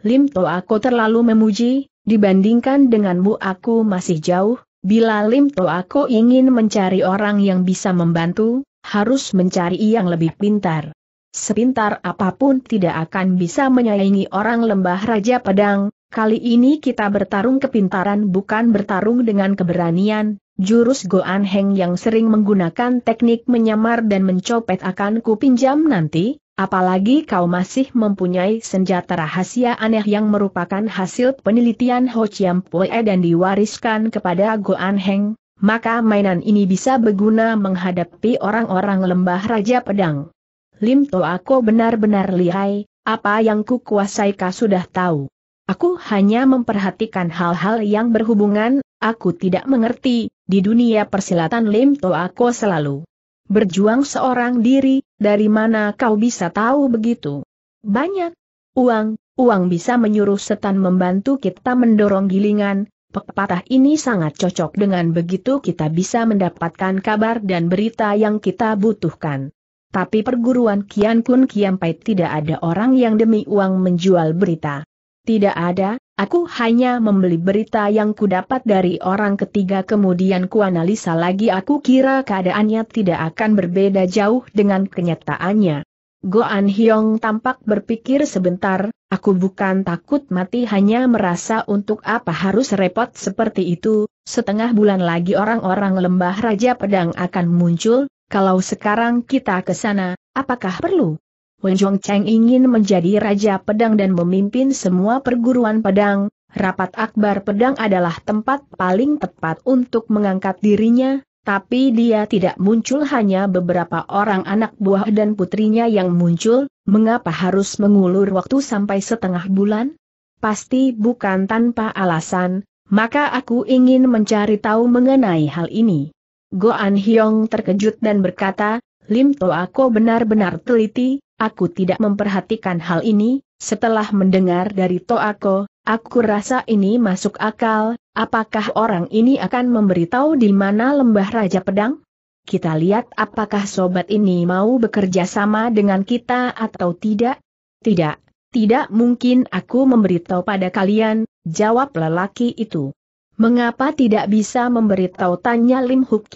Lim Toako terlalu memuji, Dibandingkan denganmu aku masih jauh, bila Limto aku ingin mencari orang yang bisa membantu, harus mencari yang lebih pintar. Sepintar apapun tidak akan bisa menyaingi orang lembah Raja Pedang, kali ini kita bertarung kepintaran bukan bertarung dengan keberanian, jurus Goan Heng yang sering menggunakan teknik menyamar dan mencopet akan kupinjam nanti, Apalagi kau masih mempunyai senjata rahasia aneh yang merupakan hasil penelitian Ho Chiam Pue dan diwariskan kepada An Heng, maka mainan ini bisa berguna menghadapi orang-orang lembah Raja Pedang. Lim To aku benar-benar lihai, apa yang ku kuasai kau sudah tahu. Aku hanya memperhatikan hal-hal yang berhubungan, aku tidak mengerti, di dunia persilatan Lim To aku selalu berjuang seorang diri, dari mana kau bisa tahu begitu? Banyak. Uang, uang bisa menyuruh setan membantu kita mendorong gilingan, pepatah ini sangat cocok dengan begitu kita bisa mendapatkan kabar dan berita yang kita butuhkan. Tapi perguruan Kian Kun Kian Pai tidak ada orang yang demi uang menjual berita. Tidak ada, Aku hanya membeli berita yang kudapat dari orang ketiga kemudian kuanalisa lagi aku kira keadaannya tidak akan berbeda jauh dengan kenyataannya. Goan Hyong tampak berpikir sebentar, aku bukan takut mati hanya merasa untuk apa harus repot seperti itu, setengah bulan lagi orang-orang lembah Raja Pedang akan muncul, kalau sekarang kita ke sana, apakah perlu? Wen Cheng ingin menjadi Raja Pedang dan memimpin semua perguruan pedang, rapat akbar pedang adalah tempat paling tepat untuk mengangkat dirinya, tapi dia tidak muncul hanya beberapa orang anak buah dan putrinya yang muncul, mengapa harus mengulur waktu sampai setengah bulan? Pasti bukan tanpa alasan, maka aku ingin mencari tahu mengenai hal ini. Goan Hyong terkejut dan berkata, Lim Toa Ko benar-benar teliti, Aku tidak memperhatikan hal ini, setelah mendengar dari Toako, aku rasa ini masuk akal, apakah orang ini akan memberitahu di mana lembah Raja Pedang? Kita lihat apakah sobat ini mau bekerja sama dengan kita atau tidak? Tidak, tidak mungkin aku memberitahu pada kalian, jawab lelaki itu. Mengapa tidak bisa memberitahu tanya Lim Huk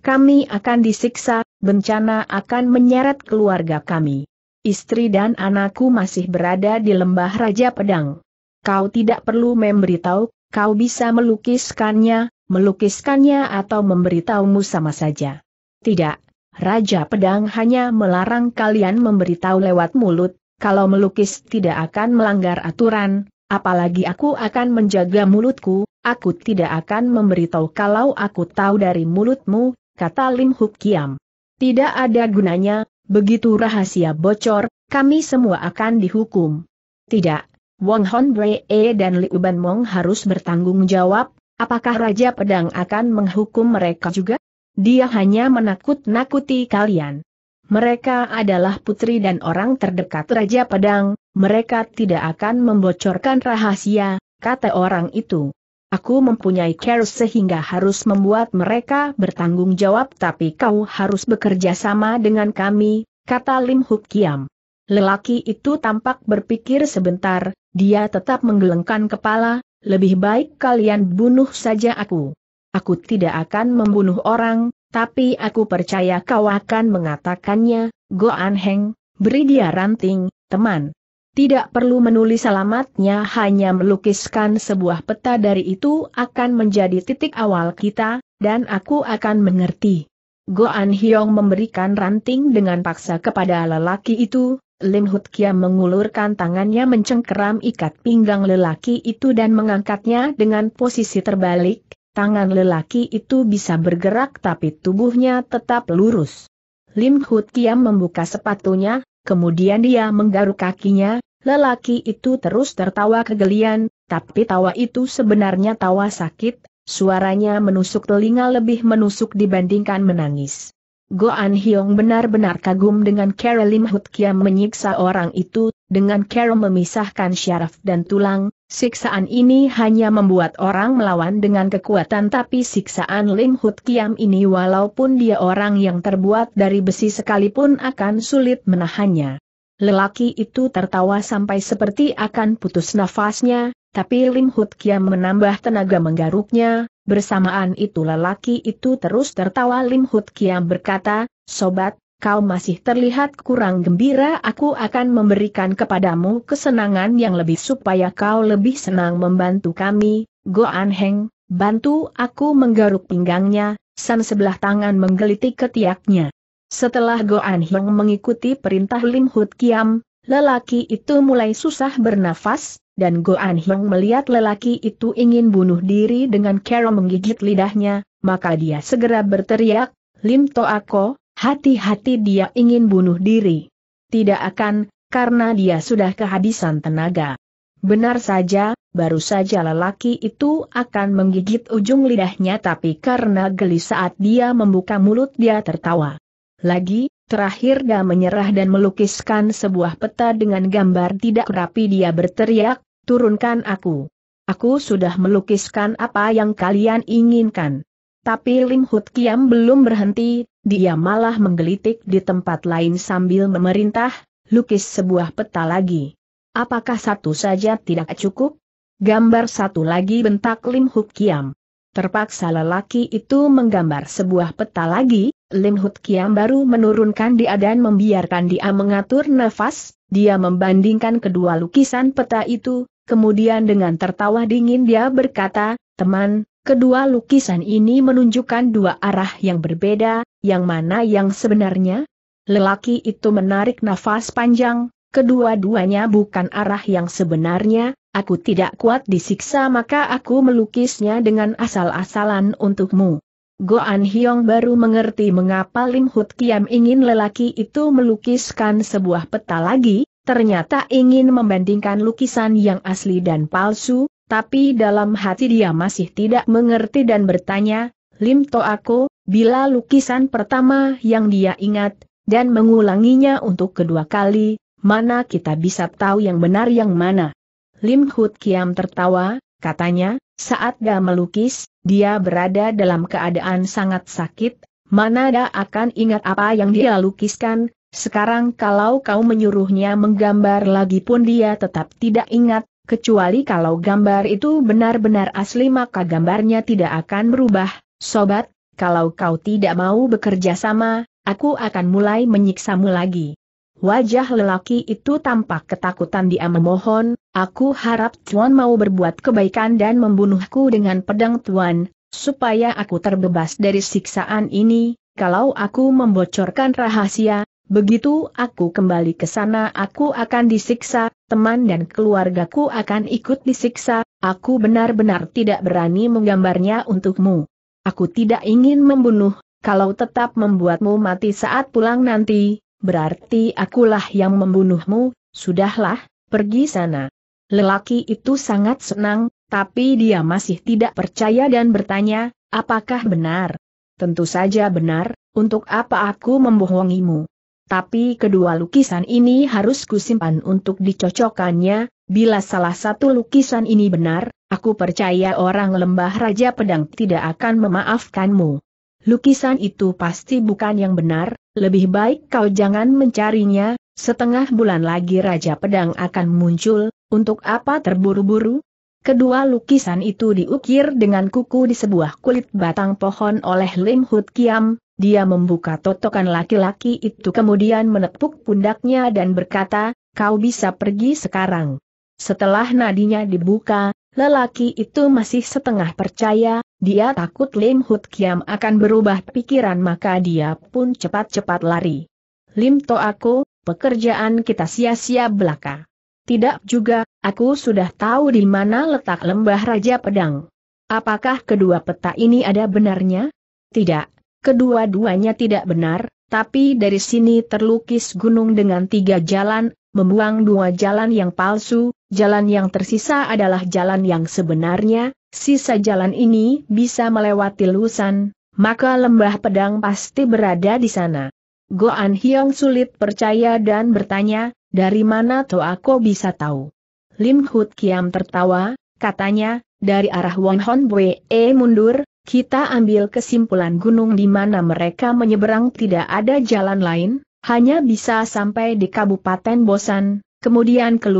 Kami akan disiksa, bencana akan menyeret keluarga kami. Istri dan anakku masih berada di lembah Raja Pedang. Kau tidak perlu memberitahu, kau bisa melukiskannya, melukiskannya atau memberitahumu sama saja. Tidak, Raja Pedang hanya melarang kalian memberitahu lewat mulut, kalau melukis tidak akan melanggar aturan, apalagi aku akan menjaga mulutku, aku tidak akan memberitahu kalau aku tahu dari mulutmu, kata Lim Huk Kiam. Tidak ada gunanya, begitu rahasia bocor, kami semua akan dihukum. Tidak, Wong Hon Bree dan Liu Ban Mong harus bertanggung jawab, apakah Raja Pedang akan menghukum mereka juga? Dia hanya menakut-nakuti kalian. Mereka adalah putri dan orang terdekat Raja Pedang, mereka tidak akan membocorkan rahasia, kata orang itu. Aku mempunyai kerus sehingga harus membuat mereka bertanggung jawab tapi kau harus bekerja sama dengan kami, kata Lim Huk Kiam. Lelaki itu tampak berpikir sebentar, dia tetap menggelengkan kepala, lebih baik kalian bunuh saja aku. Aku tidak akan membunuh orang, tapi aku percaya kau akan mengatakannya, Go Anheng, beri dia ranting, teman. Tidak perlu menulis alamatnya hanya melukiskan sebuah peta dari itu akan menjadi titik awal kita, dan aku akan mengerti. Goan Hyong memberikan ranting dengan paksa kepada lelaki itu, Lim Hut Kia mengulurkan tangannya mencengkeram ikat pinggang lelaki itu dan mengangkatnya dengan posisi terbalik, tangan lelaki itu bisa bergerak tapi tubuhnya tetap lurus. Lim Hut Kiam membuka sepatunya, Kemudian dia menggaruk kakinya, lelaki itu terus tertawa kegelian, tapi tawa itu sebenarnya tawa sakit, suaranya menusuk telinga lebih menusuk dibandingkan menangis. Goan Hyong benar-benar kagum dengan Carol Lim Hut Kiam menyiksa orang itu, dengan Carol memisahkan syaraf dan tulang, Siksaan ini hanya membuat orang melawan dengan kekuatan tapi siksaan Lim Hut Kiam ini walaupun dia orang yang terbuat dari besi sekalipun akan sulit menahannya. Lelaki itu tertawa sampai seperti akan putus nafasnya, tapi Lim Hut Kiam menambah tenaga menggaruknya, bersamaan itu lelaki itu terus tertawa Lim Hut Kiam berkata, Sobat, kau masih terlihat kurang gembira aku akan memberikan kepadamu kesenangan yang lebih supaya kau lebih senang membantu kami, Goan Heng, bantu aku menggaruk pinggangnya, San sebelah tangan menggelitik ketiaknya. Setelah Goan Heng mengikuti perintah Lim Hut Kiam, lelaki itu mulai susah bernafas, dan Goan Heng melihat lelaki itu ingin bunuh diri dengan kera menggigit lidahnya, maka dia segera berteriak, Lim Toako, Hati-hati dia ingin bunuh diri. Tidak akan, karena dia sudah kehabisan tenaga. Benar saja, baru saja lelaki itu akan menggigit ujung lidahnya tapi karena geli saat dia membuka mulut dia tertawa. Lagi, terakhir dia menyerah dan melukiskan sebuah peta dengan gambar tidak rapi dia berteriak, turunkan aku. Aku sudah melukiskan apa yang kalian inginkan. Tapi Lim Hut Kiam belum berhenti, dia malah menggelitik di tempat lain sambil memerintah, lukis sebuah peta lagi. Apakah satu saja tidak cukup? Gambar satu lagi bentak Lim Hut Kiam. Terpaksa lelaki itu menggambar sebuah peta lagi, Lim Hut Kiam baru menurunkan dia dan membiarkan dia mengatur nafas, dia membandingkan kedua lukisan peta itu, kemudian dengan tertawa dingin dia berkata, teman, kedua lukisan ini menunjukkan dua arah yang berbeda, yang mana yang sebenarnya? Lelaki itu menarik nafas panjang, kedua-duanya bukan arah yang sebenarnya, aku tidak kuat disiksa maka aku melukisnya dengan asal-asalan untukmu. Goan Hyong baru mengerti mengapa Lim Hut Kiam ingin lelaki itu melukiskan sebuah peta lagi, ternyata ingin membandingkan lukisan yang asli dan palsu, tapi dalam hati dia masih tidak mengerti dan bertanya, Lim To Aku, Bila lukisan pertama yang dia ingat, dan mengulanginya untuk kedua kali, mana kita bisa tahu yang benar yang mana? Lim Hut Kiam tertawa, katanya, saat dia melukis, dia berada dalam keadaan sangat sakit, mana dia akan ingat apa yang dia lukiskan, sekarang kalau kau menyuruhnya menggambar lagi pun dia tetap tidak ingat, kecuali kalau gambar itu benar-benar asli maka gambarnya tidak akan berubah, sobat, kalau kau tidak mau bekerja sama, aku akan mulai menyiksamu lagi. Wajah lelaki itu tampak ketakutan dia memohon, aku harap Tuan mau berbuat kebaikan dan membunuhku dengan pedang Tuan, supaya aku terbebas dari siksaan ini, kalau aku membocorkan rahasia, begitu aku kembali ke sana aku akan disiksa, teman dan keluargaku akan ikut disiksa, aku benar-benar tidak berani menggambarnya untukmu. Aku tidak ingin membunuh, kalau tetap membuatmu mati saat pulang nanti, berarti akulah yang membunuhmu, sudahlah, pergi sana. Lelaki itu sangat senang, tapi dia masih tidak percaya dan bertanya, apakah benar? Tentu saja benar, untuk apa aku membohongimu? Tapi kedua lukisan ini harus kusimpan untuk dicocokkannya, bila salah satu lukisan ini benar, Aku percaya orang lembah Raja Pedang tidak akan memaafkanmu. Lukisan itu pasti bukan yang benar, lebih baik kau jangan mencarinya, setengah bulan lagi Raja Pedang akan muncul, untuk apa terburu-buru? Kedua lukisan itu diukir dengan kuku di sebuah kulit batang pohon oleh Lim Hut Kiam, dia membuka totokan laki-laki itu kemudian menepuk pundaknya dan berkata, kau bisa pergi sekarang. Setelah nadinya dibuka, Lelaki itu masih setengah percaya, dia takut Lim Hut Kiam akan berubah pikiran maka dia pun cepat-cepat lari. Lim To aku, pekerjaan kita sia-sia belaka. Tidak juga, aku sudah tahu di mana letak lembah Raja Pedang. Apakah kedua peta ini ada benarnya? Tidak, kedua-duanya tidak benar, tapi dari sini terlukis gunung dengan tiga jalan, membuang dua jalan yang palsu, jalan yang tersisa adalah jalan yang sebenarnya, sisa jalan ini bisa melewati lusan, maka lembah pedang pasti berada di sana. Goan Hyong sulit percaya dan bertanya, dari mana aku bisa tahu? Lim Hut Kiam tertawa, katanya, dari arah Won Hon Bwe e mundur, kita ambil kesimpulan gunung di mana mereka menyeberang tidak ada jalan lain, hanya bisa sampai di Kabupaten Bosan, kemudian ke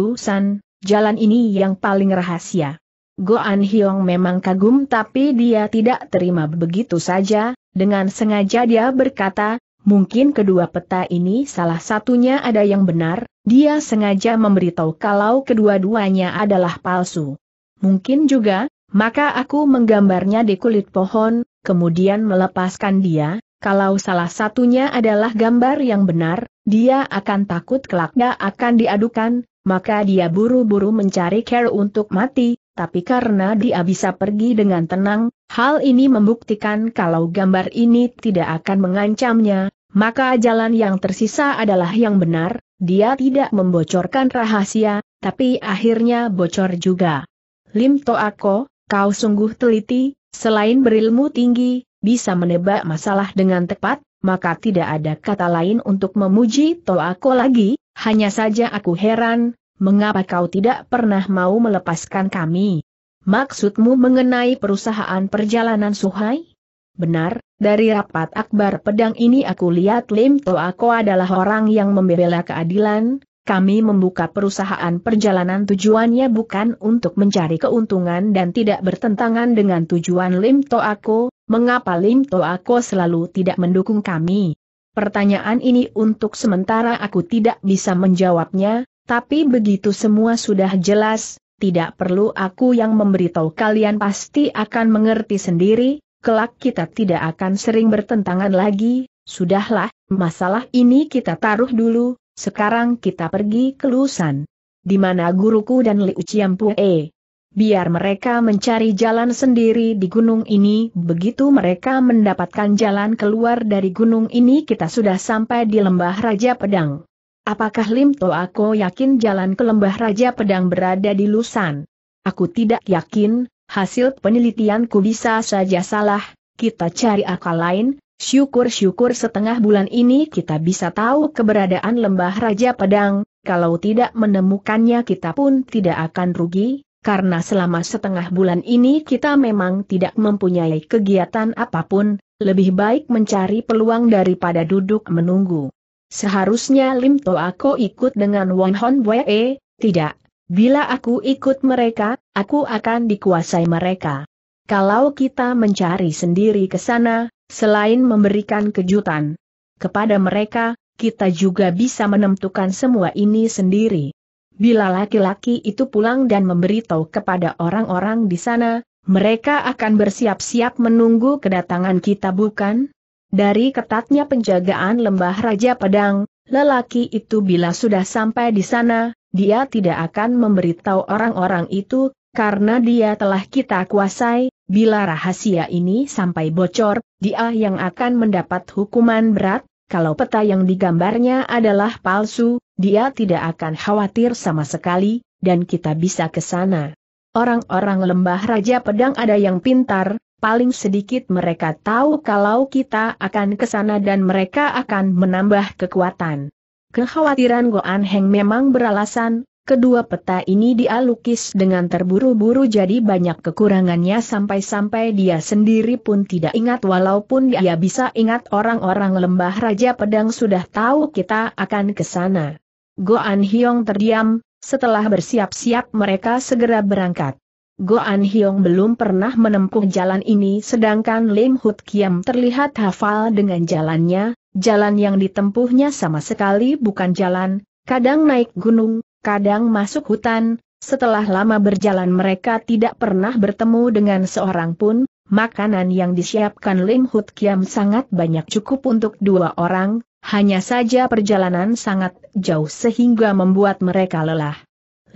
jalan ini yang paling rahasia. Goan Hyong memang kagum tapi dia tidak terima begitu saja, dengan sengaja dia berkata, mungkin kedua peta ini salah satunya ada yang benar, dia sengaja memberitahu kalau kedua-duanya adalah palsu. Mungkin juga, maka aku menggambarnya di kulit pohon, kemudian melepaskan dia, kalau salah satunya adalah gambar yang benar, dia akan takut kelaknya akan diadukan, maka dia buru-buru mencari care untuk mati, tapi karena dia bisa pergi dengan tenang, hal ini membuktikan kalau gambar ini tidak akan mengancamnya, maka jalan yang tersisa adalah yang benar, dia tidak membocorkan rahasia, tapi akhirnya bocor juga. Lim Toako, kau sungguh teliti, selain berilmu tinggi, bisa menebak masalah dengan tepat, maka tidak ada kata lain untuk memuji Toako lagi, hanya saja aku heran, mengapa kau tidak pernah mau melepaskan kami? Maksudmu mengenai perusahaan perjalanan Suhai? Benar, dari rapat akbar pedang ini aku lihat Lim Toako adalah orang yang membela keadilan, kami membuka perusahaan perjalanan tujuannya bukan untuk mencari keuntungan dan tidak bertentangan dengan tujuan Lim Toako, mengapa Lim Toako selalu tidak mendukung kami? Pertanyaan ini untuk sementara aku tidak bisa menjawabnya, tapi begitu semua sudah jelas, tidak perlu aku yang memberitahu kalian pasti akan mengerti sendiri, kelak kita tidak akan sering bertentangan lagi, sudahlah, masalah ini kita taruh dulu, sekarang kita pergi ke Lusan. Di mana guruku dan Liu Ciampue. Biar mereka mencari jalan sendiri di gunung ini, begitu mereka mendapatkan jalan keluar dari gunung ini kita sudah sampai di lembah Raja Pedang. Apakah Lim To aku yakin jalan ke lembah Raja Pedang berada di Lusan? Aku tidak yakin, hasil penelitianku bisa saja salah, kita cari akal lain, Syukur-syukur setengah bulan ini kita bisa tahu keberadaan lembah Raja Pedang, kalau tidak menemukannya kita pun tidak akan rugi, karena selama setengah bulan ini kita memang tidak mempunyai kegiatan apapun, lebih baik mencari peluang daripada duduk menunggu. Seharusnya Lim Ako ikut dengan Won Hon Wee, tidak. Bila aku ikut mereka, aku akan dikuasai mereka. Kalau kita mencari sendiri ke sana, Selain memberikan kejutan kepada mereka, kita juga bisa menentukan semua ini sendiri. Bila laki-laki itu pulang dan memberitahu kepada orang-orang di sana, mereka akan bersiap-siap menunggu kedatangan kita bukan? Dari ketatnya penjagaan lembah Raja Pedang, lelaki itu bila sudah sampai di sana, dia tidak akan memberitahu orang-orang itu karena dia telah kita kuasai, bila rahasia ini sampai bocor, dia yang akan mendapat hukuman berat, kalau peta yang digambarnya adalah palsu, dia tidak akan khawatir sama sekali, dan kita bisa ke sana. Orang-orang lembah Raja Pedang ada yang pintar, paling sedikit mereka tahu kalau kita akan ke sana dan mereka akan menambah kekuatan. Kekhawatiran Goan Heng memang beralasan, Kedua peta ini dialukis dengan terburu-buru jadi banyak kekurangannya sampai-sampai dia sendiri pun tidak ingat walaupun dia bisa ingat orang-orang lembah Raja Pedang sudah tahu kita akan ke sana. Goan Hyong terdiam, setelah bersiap-siap mereka segera berangkat. Goan Hyong belum pernah menempuh jalan ini sedangkan Lim Hut Kiam terlihat hafal dengan jalannya, jalan yang ditempuhnya sama sekali bukan jalan, kadang naik gunung, kadang masuk hutan, setelah lama berjalan mereka tidak pernah bertemu dengan seorang pun, makanan yang disiapkan Lim Hut Kiam sangat banyak cukup untuk dua orang, hanya saja perjalanan sangat jauh sehingga membuat mereka lelah.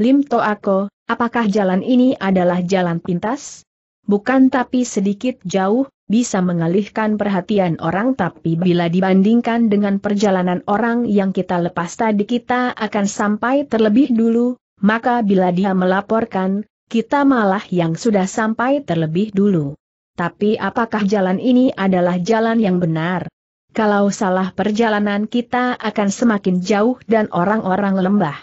Lim Toako, apakah jalan ini adalah jalan pintas? Bukan tapi sedikit jauh, bisa mengalihkan perhatian orang tapi bila dibandingkan dengan perjalanan orang yang kita lepas tadi kita akan sampai terlebih dulu, maka bila dia melaporkan, kita malah yang sudah sampai terlebih dulu. Tapi apakah jalan ini adalah jalan yang benar? Kalau salah perjalanan kita akan semakin jauh dan orang-orang lembah.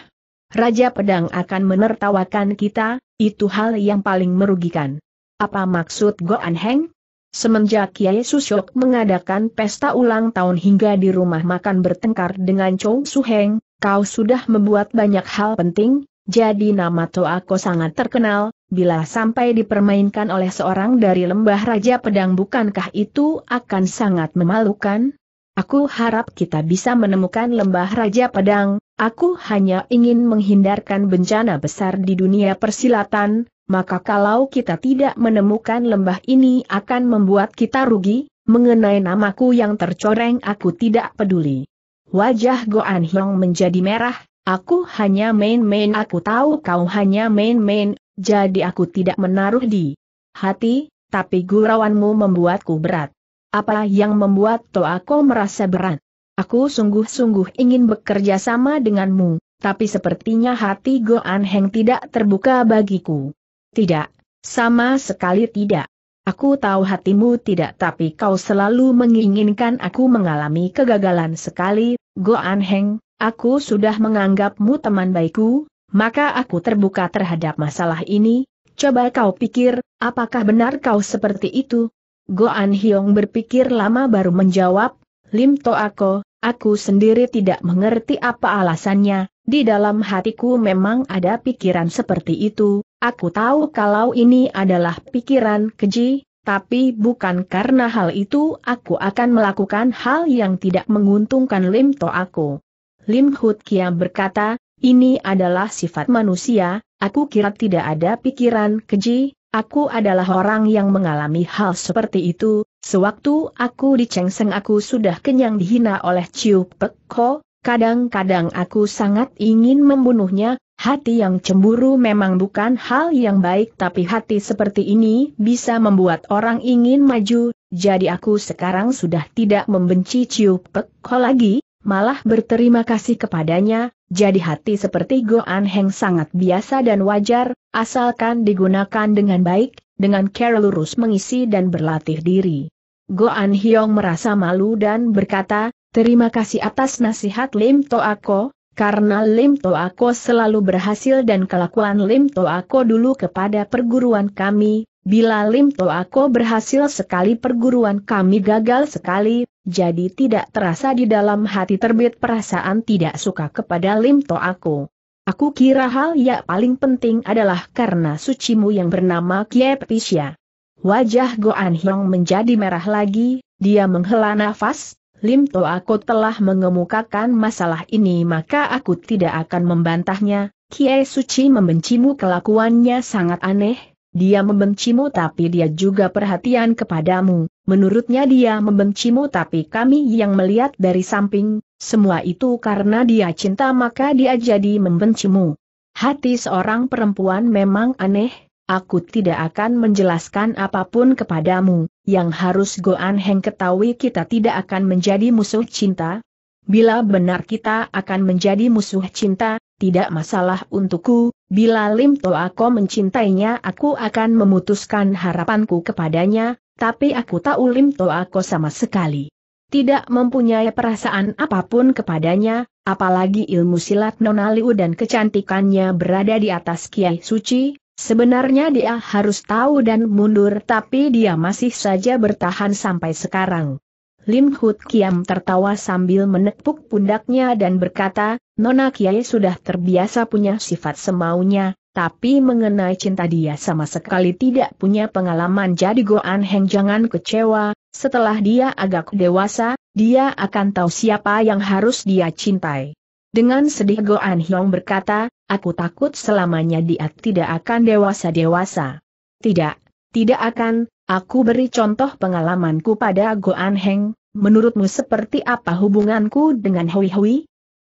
Raja Pedang akan menertawakan kita, itu hal yang paling merugikan. Apa maksud Goan Heng? Semenjak Kiai Susyok mengadakan pesta ulang tahun hingga di rumah makan bertengkar dengan Chou Suheng, kau sudah membuat banyak hal penting, jadi nama Toa Toako sangat terkenal, bila sampai dipermainkan oleh seorang dari lembah Raja Pedang bukankah itu akan sangat memalukan? Aku harap kita bisa menemukan lembah Raja Padang, aku hanya ingin menghindarkan bencana besar di dunia persilatan, maka kalau kita tidak menemukan lembah ini akan membuat kita rugi, mengenai namaku yang tercoreng aku tidak peduli. Wajah Goan Hyong menjadi merah, aku hanya main-main aku tahu kau hanya main-main, jadi aku tidak menaruh di hati, tapi gurauanmu membuatku berat. Apa yang membuat Toako merasa berat? Aku sungguh-sungguh ingin bekerja sama denganmu, tapi sepertinya hati Goan Heng tidak terbuka bagiku. Tidak, sama sekali tidak. Aku tahu hatimu tidak tapi kau selalu menginginkan aku mengalami kegagalan sekali, Goan Heng, aku sudah menganggapmu teman baikku, maka aku terbuka terhadap masalah ini, coba kau pikir, apakah benar kau seperti itu, Goan Hyong berpikir lama baru menjawab, Lim To aku sendiri tidak mengerti apa alasannya, di dalam hatiku memang ada pikiran seperti itu, aku tahu kalau ini adalah pikiran keji, tapi bukan karena hal itu aku akan melakukan hal yang tidak menguntungkan Lim To Ako. Lim Hut Kia berkata, ini adalah sifat manusia, aku kira tidak ada pikiran keji, Aku adalah orang yang mengalami hal seperti itu, sewaktu aku di aku sudah kenyang dihina oleh Ciu Pek Ko, kadang-kadang aku sangat ingin membunuhnya, hati yang cemburu memang bukan hal yang baik tapi hati seperti ini bisa membuat orang ingin maju, jadi aku sekarang sudah tidak membenci Ciu Pek Ko lagi, malah berterima kasih kepadanya, jadi hati seperti Goan Heng sangat biasa dan wajar, asalkan digunakan dengan baik, dengan care lurus mengisi dan berlatih diri. Goan Hyong merasa malu dan berkata, terima kasih atas nasihat Lim Toako, karena Lim Toako selalu berhasil dan kelakuan Lim Toako dulu kepada perguruan kami, Bila Lim Toako berhasil sekali perguruan kami gagal sekali, jadi tidak terasa di dalam hati terbit perasaan tidak suka kepada Lim Toako. Aku kira hal yang paling penting adalah karena sucimu yang bernama Kiep Pisya. Wajah Goan Hyong menjadi merah lagi, dia menghela nafas, Lim Toako telah mengemukakan masalah ini maka aku tidak akan membantahnya, Kie Suci membencimu kelakuannya sangat aneh, dia membencimu tapi dia juga perhatian kepadamu, menurutnya dia membencimu tapi kami yang melihat dari samping, semua itu karena dia cinta maka dia jadi membencimu. Hati seorang perempuan memang aneh, aku tidak akan menjelaskan apapun kepadamu, yang harus Goan Heng ketahui kita tidak akan menjadi musuh cinta, Bila benar kita akan menjadi musuh cinta, tidak masalah untukku, bila Lim Toako mencintainya aku akan memutuskan harapanku kepadanya, tapi aku tahu Lim Toako sama sekali. Tidak mempunyai perasaan apapun kepadanya, apalagi ilmu silat Nonaliu dan kecantikannya berada di atas Kiai Suci, sebenarnya dia harus tahu dan mundur tapi dia masih saja bertahan sampai sekarang. Lim Hut Kiam tertawa sambil menepuk pundaknya dan berkata, Nona Kiai sudah terbiasa punya sifat semaunya, tapi mengenai cinta dia sama sekali tidak punya pengalaman jadi Goan Heng jangan kecewa, setelah dia agak dewasa, dia akan tahu siapa yang harus dia cintai. Dengan sedih Goan Hyong berkata, aku takut selamanya dia tidak akan dewasa-dewasa. Tidak, tidak akan, Aku beri contoh pengalamanku pada Goan Heng, menurutmu seperti apa hubunganku dengan Hui Hui?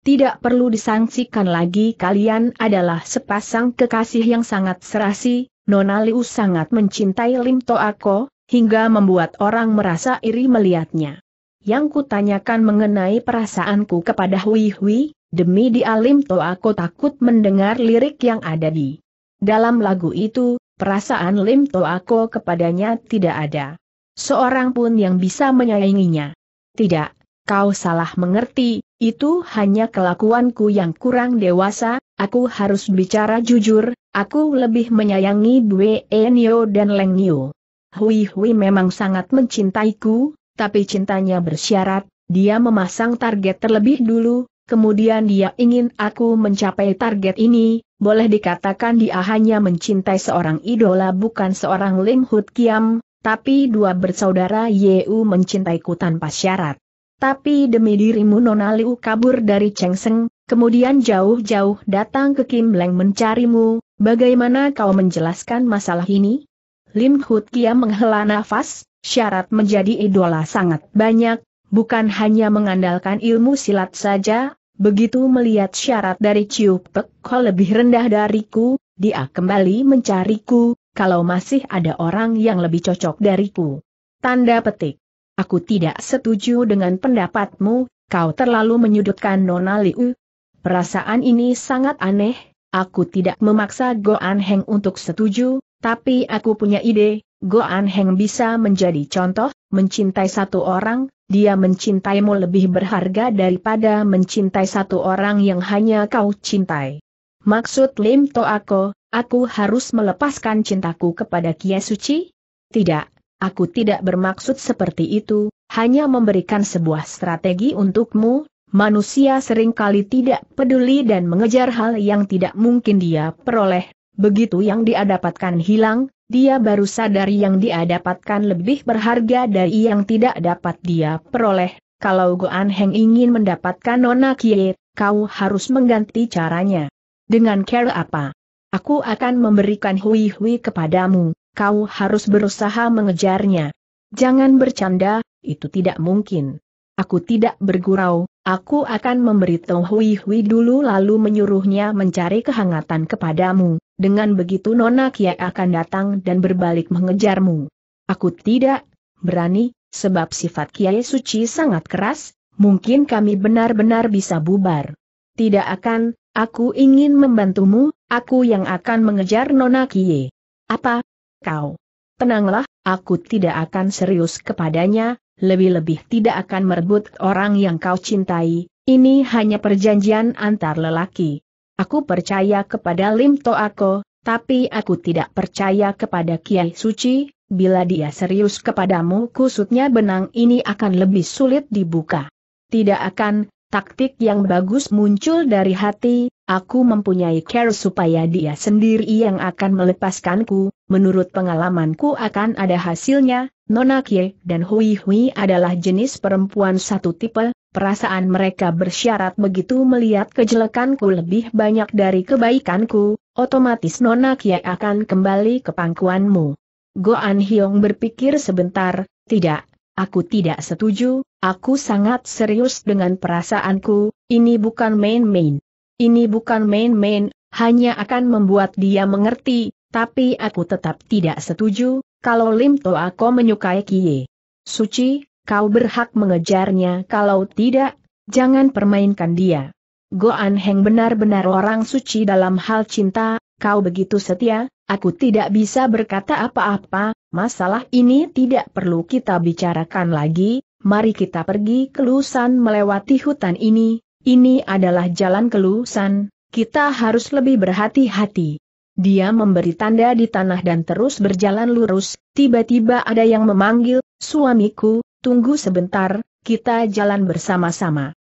Tidak perlu disangsikan lagi kalian adalah sepasang kekasih yang sangat serasi, Nona Liu sangat mencintai Lim Toako, hingga membuat orang merasa iri melihatnya. Yang kutanyakan mengenai perasaanku kepada Hui Hui, demi dia Lim Toako takut mendengar lirik yang ada di dalam lagu itu, perasaan Lim Toako kepadanya tidak ada. Seorang pun yang bisa menyayanginya. Tidak, kau salah mengerti, itu hanya kelakuanku yang kurang dewasa, aku harus bicara jujur, aku lebih menyayangi Bue Enyo dan Leng Nio. Hui Hui memang sangat mencintaiku, tapi cintanya bersyarat, dia memasang target terlebih dulu, kemudian dia ingin aku mencapai target ini, boleh dikatakan dia hanya mencintai seorang idola bukan seorang Lim Hut Kiam, tapi dua bersaudara Yeu mencintaiku tanpa syarat. Tapi demi dirimu Nona Liu kabur dari Chengseng, kemudian jauh-jauh datang ke Kim Leng mencarimu, bagaimana kau menjelaskan masalah ini? Lim Hut Kiam menghela nafas, syarat menjadi idola sangat banyak, bukan hanya mengandalkan ilmu silat saja, Begitu melihat syarat dari Ciu Pek kau lebih rendah dariku, dia kembali mencariku, kalau masih ada orang yang lebih cocok dariku. Tanda petik. Aku tidak setuju dengan pendapatmu, kau terlalu menyudutkan Nona Liu. Perasaan ini sangat aneh, aku tidak memaksa Goan Heng untuk setuju, tapi aku punya ide, Goan Heng bisa menjadi contoh, mencintai satu orang, dia mencintaimu lebih berharga daripada mencintai satu orang yang hanya kau cintai. Maksud Lim Toako, aku harus melepaskan cintaku kepada Kia Suci? Tidak, aku tidak bermaksud seperti itu, hanya memberikan sebuah strategi untukmu, manusia seringkali tidak peduli dan mengejar hal yang tidak mungkin dia peroleh, begitu yang dia dapatkan hilang, dia baru sadar yang dia dapatkan lebih berharga dari yang tidak dapat dia peroleh. Kalau Goan Heng ingin mendapatkan Nona Kie, kau harus mengganti caranya. Dengan care apa? Aku akan memberikan hui-hui kepadamu, kau harus berusaha mengejarnya. Jangan bercanda, itu tidak mungkin. Aku tidak bergurau, Aku akan memberitahu Hui Hui dulu lalu menyuruhnya mencari kehangatan kepadamu, dengan begitu Nona Kia akan datang dan berbalik mengejarmu. Aku tidak berani, sebab sifat Kiai Suci sangat keras, mungkin kami benar-benar bisa bubar. Tidak akan, aku ingin membantumu, aku yang akan mengejar Nona Kie. Apa? Kau? Tenanglah, aku tidak akan serius kepadanya, lebih-lebih tidak akan merebut orang yang kau cintai, ini hanya perjanjian antar lelaki. Aku percaya kepada Lim Toako, tapi aku tidak percaya kepada Kiai Suci, bila dia serius kepadamu kusutnya benang ini akan lebih sulit dibuka. Tidak akan, taktik yang bagus muncul dari hati, aku mempunyai care supaya dia sendiri yang akan melepaskanku, menurut pengalamanku akan ada hasilnya, Nona Kie dan Hui Hui adalah jenis perempuan satu tipe, perasaan mereka bersyarat begitu melihat kejelekanku lebih banyak dari kebaikanku, otomatis Nona Kie akan kembali ke pangkuanmu. Goan Hyong berpikir sebentar, tidak, aku tidak setuju, aku sangat serius dengan perasaanku, ini bukan main-main. Ini bukan main-main, hanya akan membuat dia mengerti, tapi aku tetap tidak setuju, kalau Lim Toa Ko menyukai Kie. Suci, kau berhak mengejarnya kalau tidak, jangan permainkan dia. Goan Heng benar-benar orang suci dalam hal cinta, kau begitu setia, aku tidak bisa berkata apa-apa, masalah ini tidak perlu kita bicarakan lagi, mari kita pergi ke Lusan melewati hutan ini, ini adalah jalan ke Lusan, kita harus lebih berhati-hati. Dia memberi tanda di tanah dan terus berjalan lurus, tiba-tiba ada yang memanggil, suamiku, tunggu sebentar, kita jalan bersama-sama.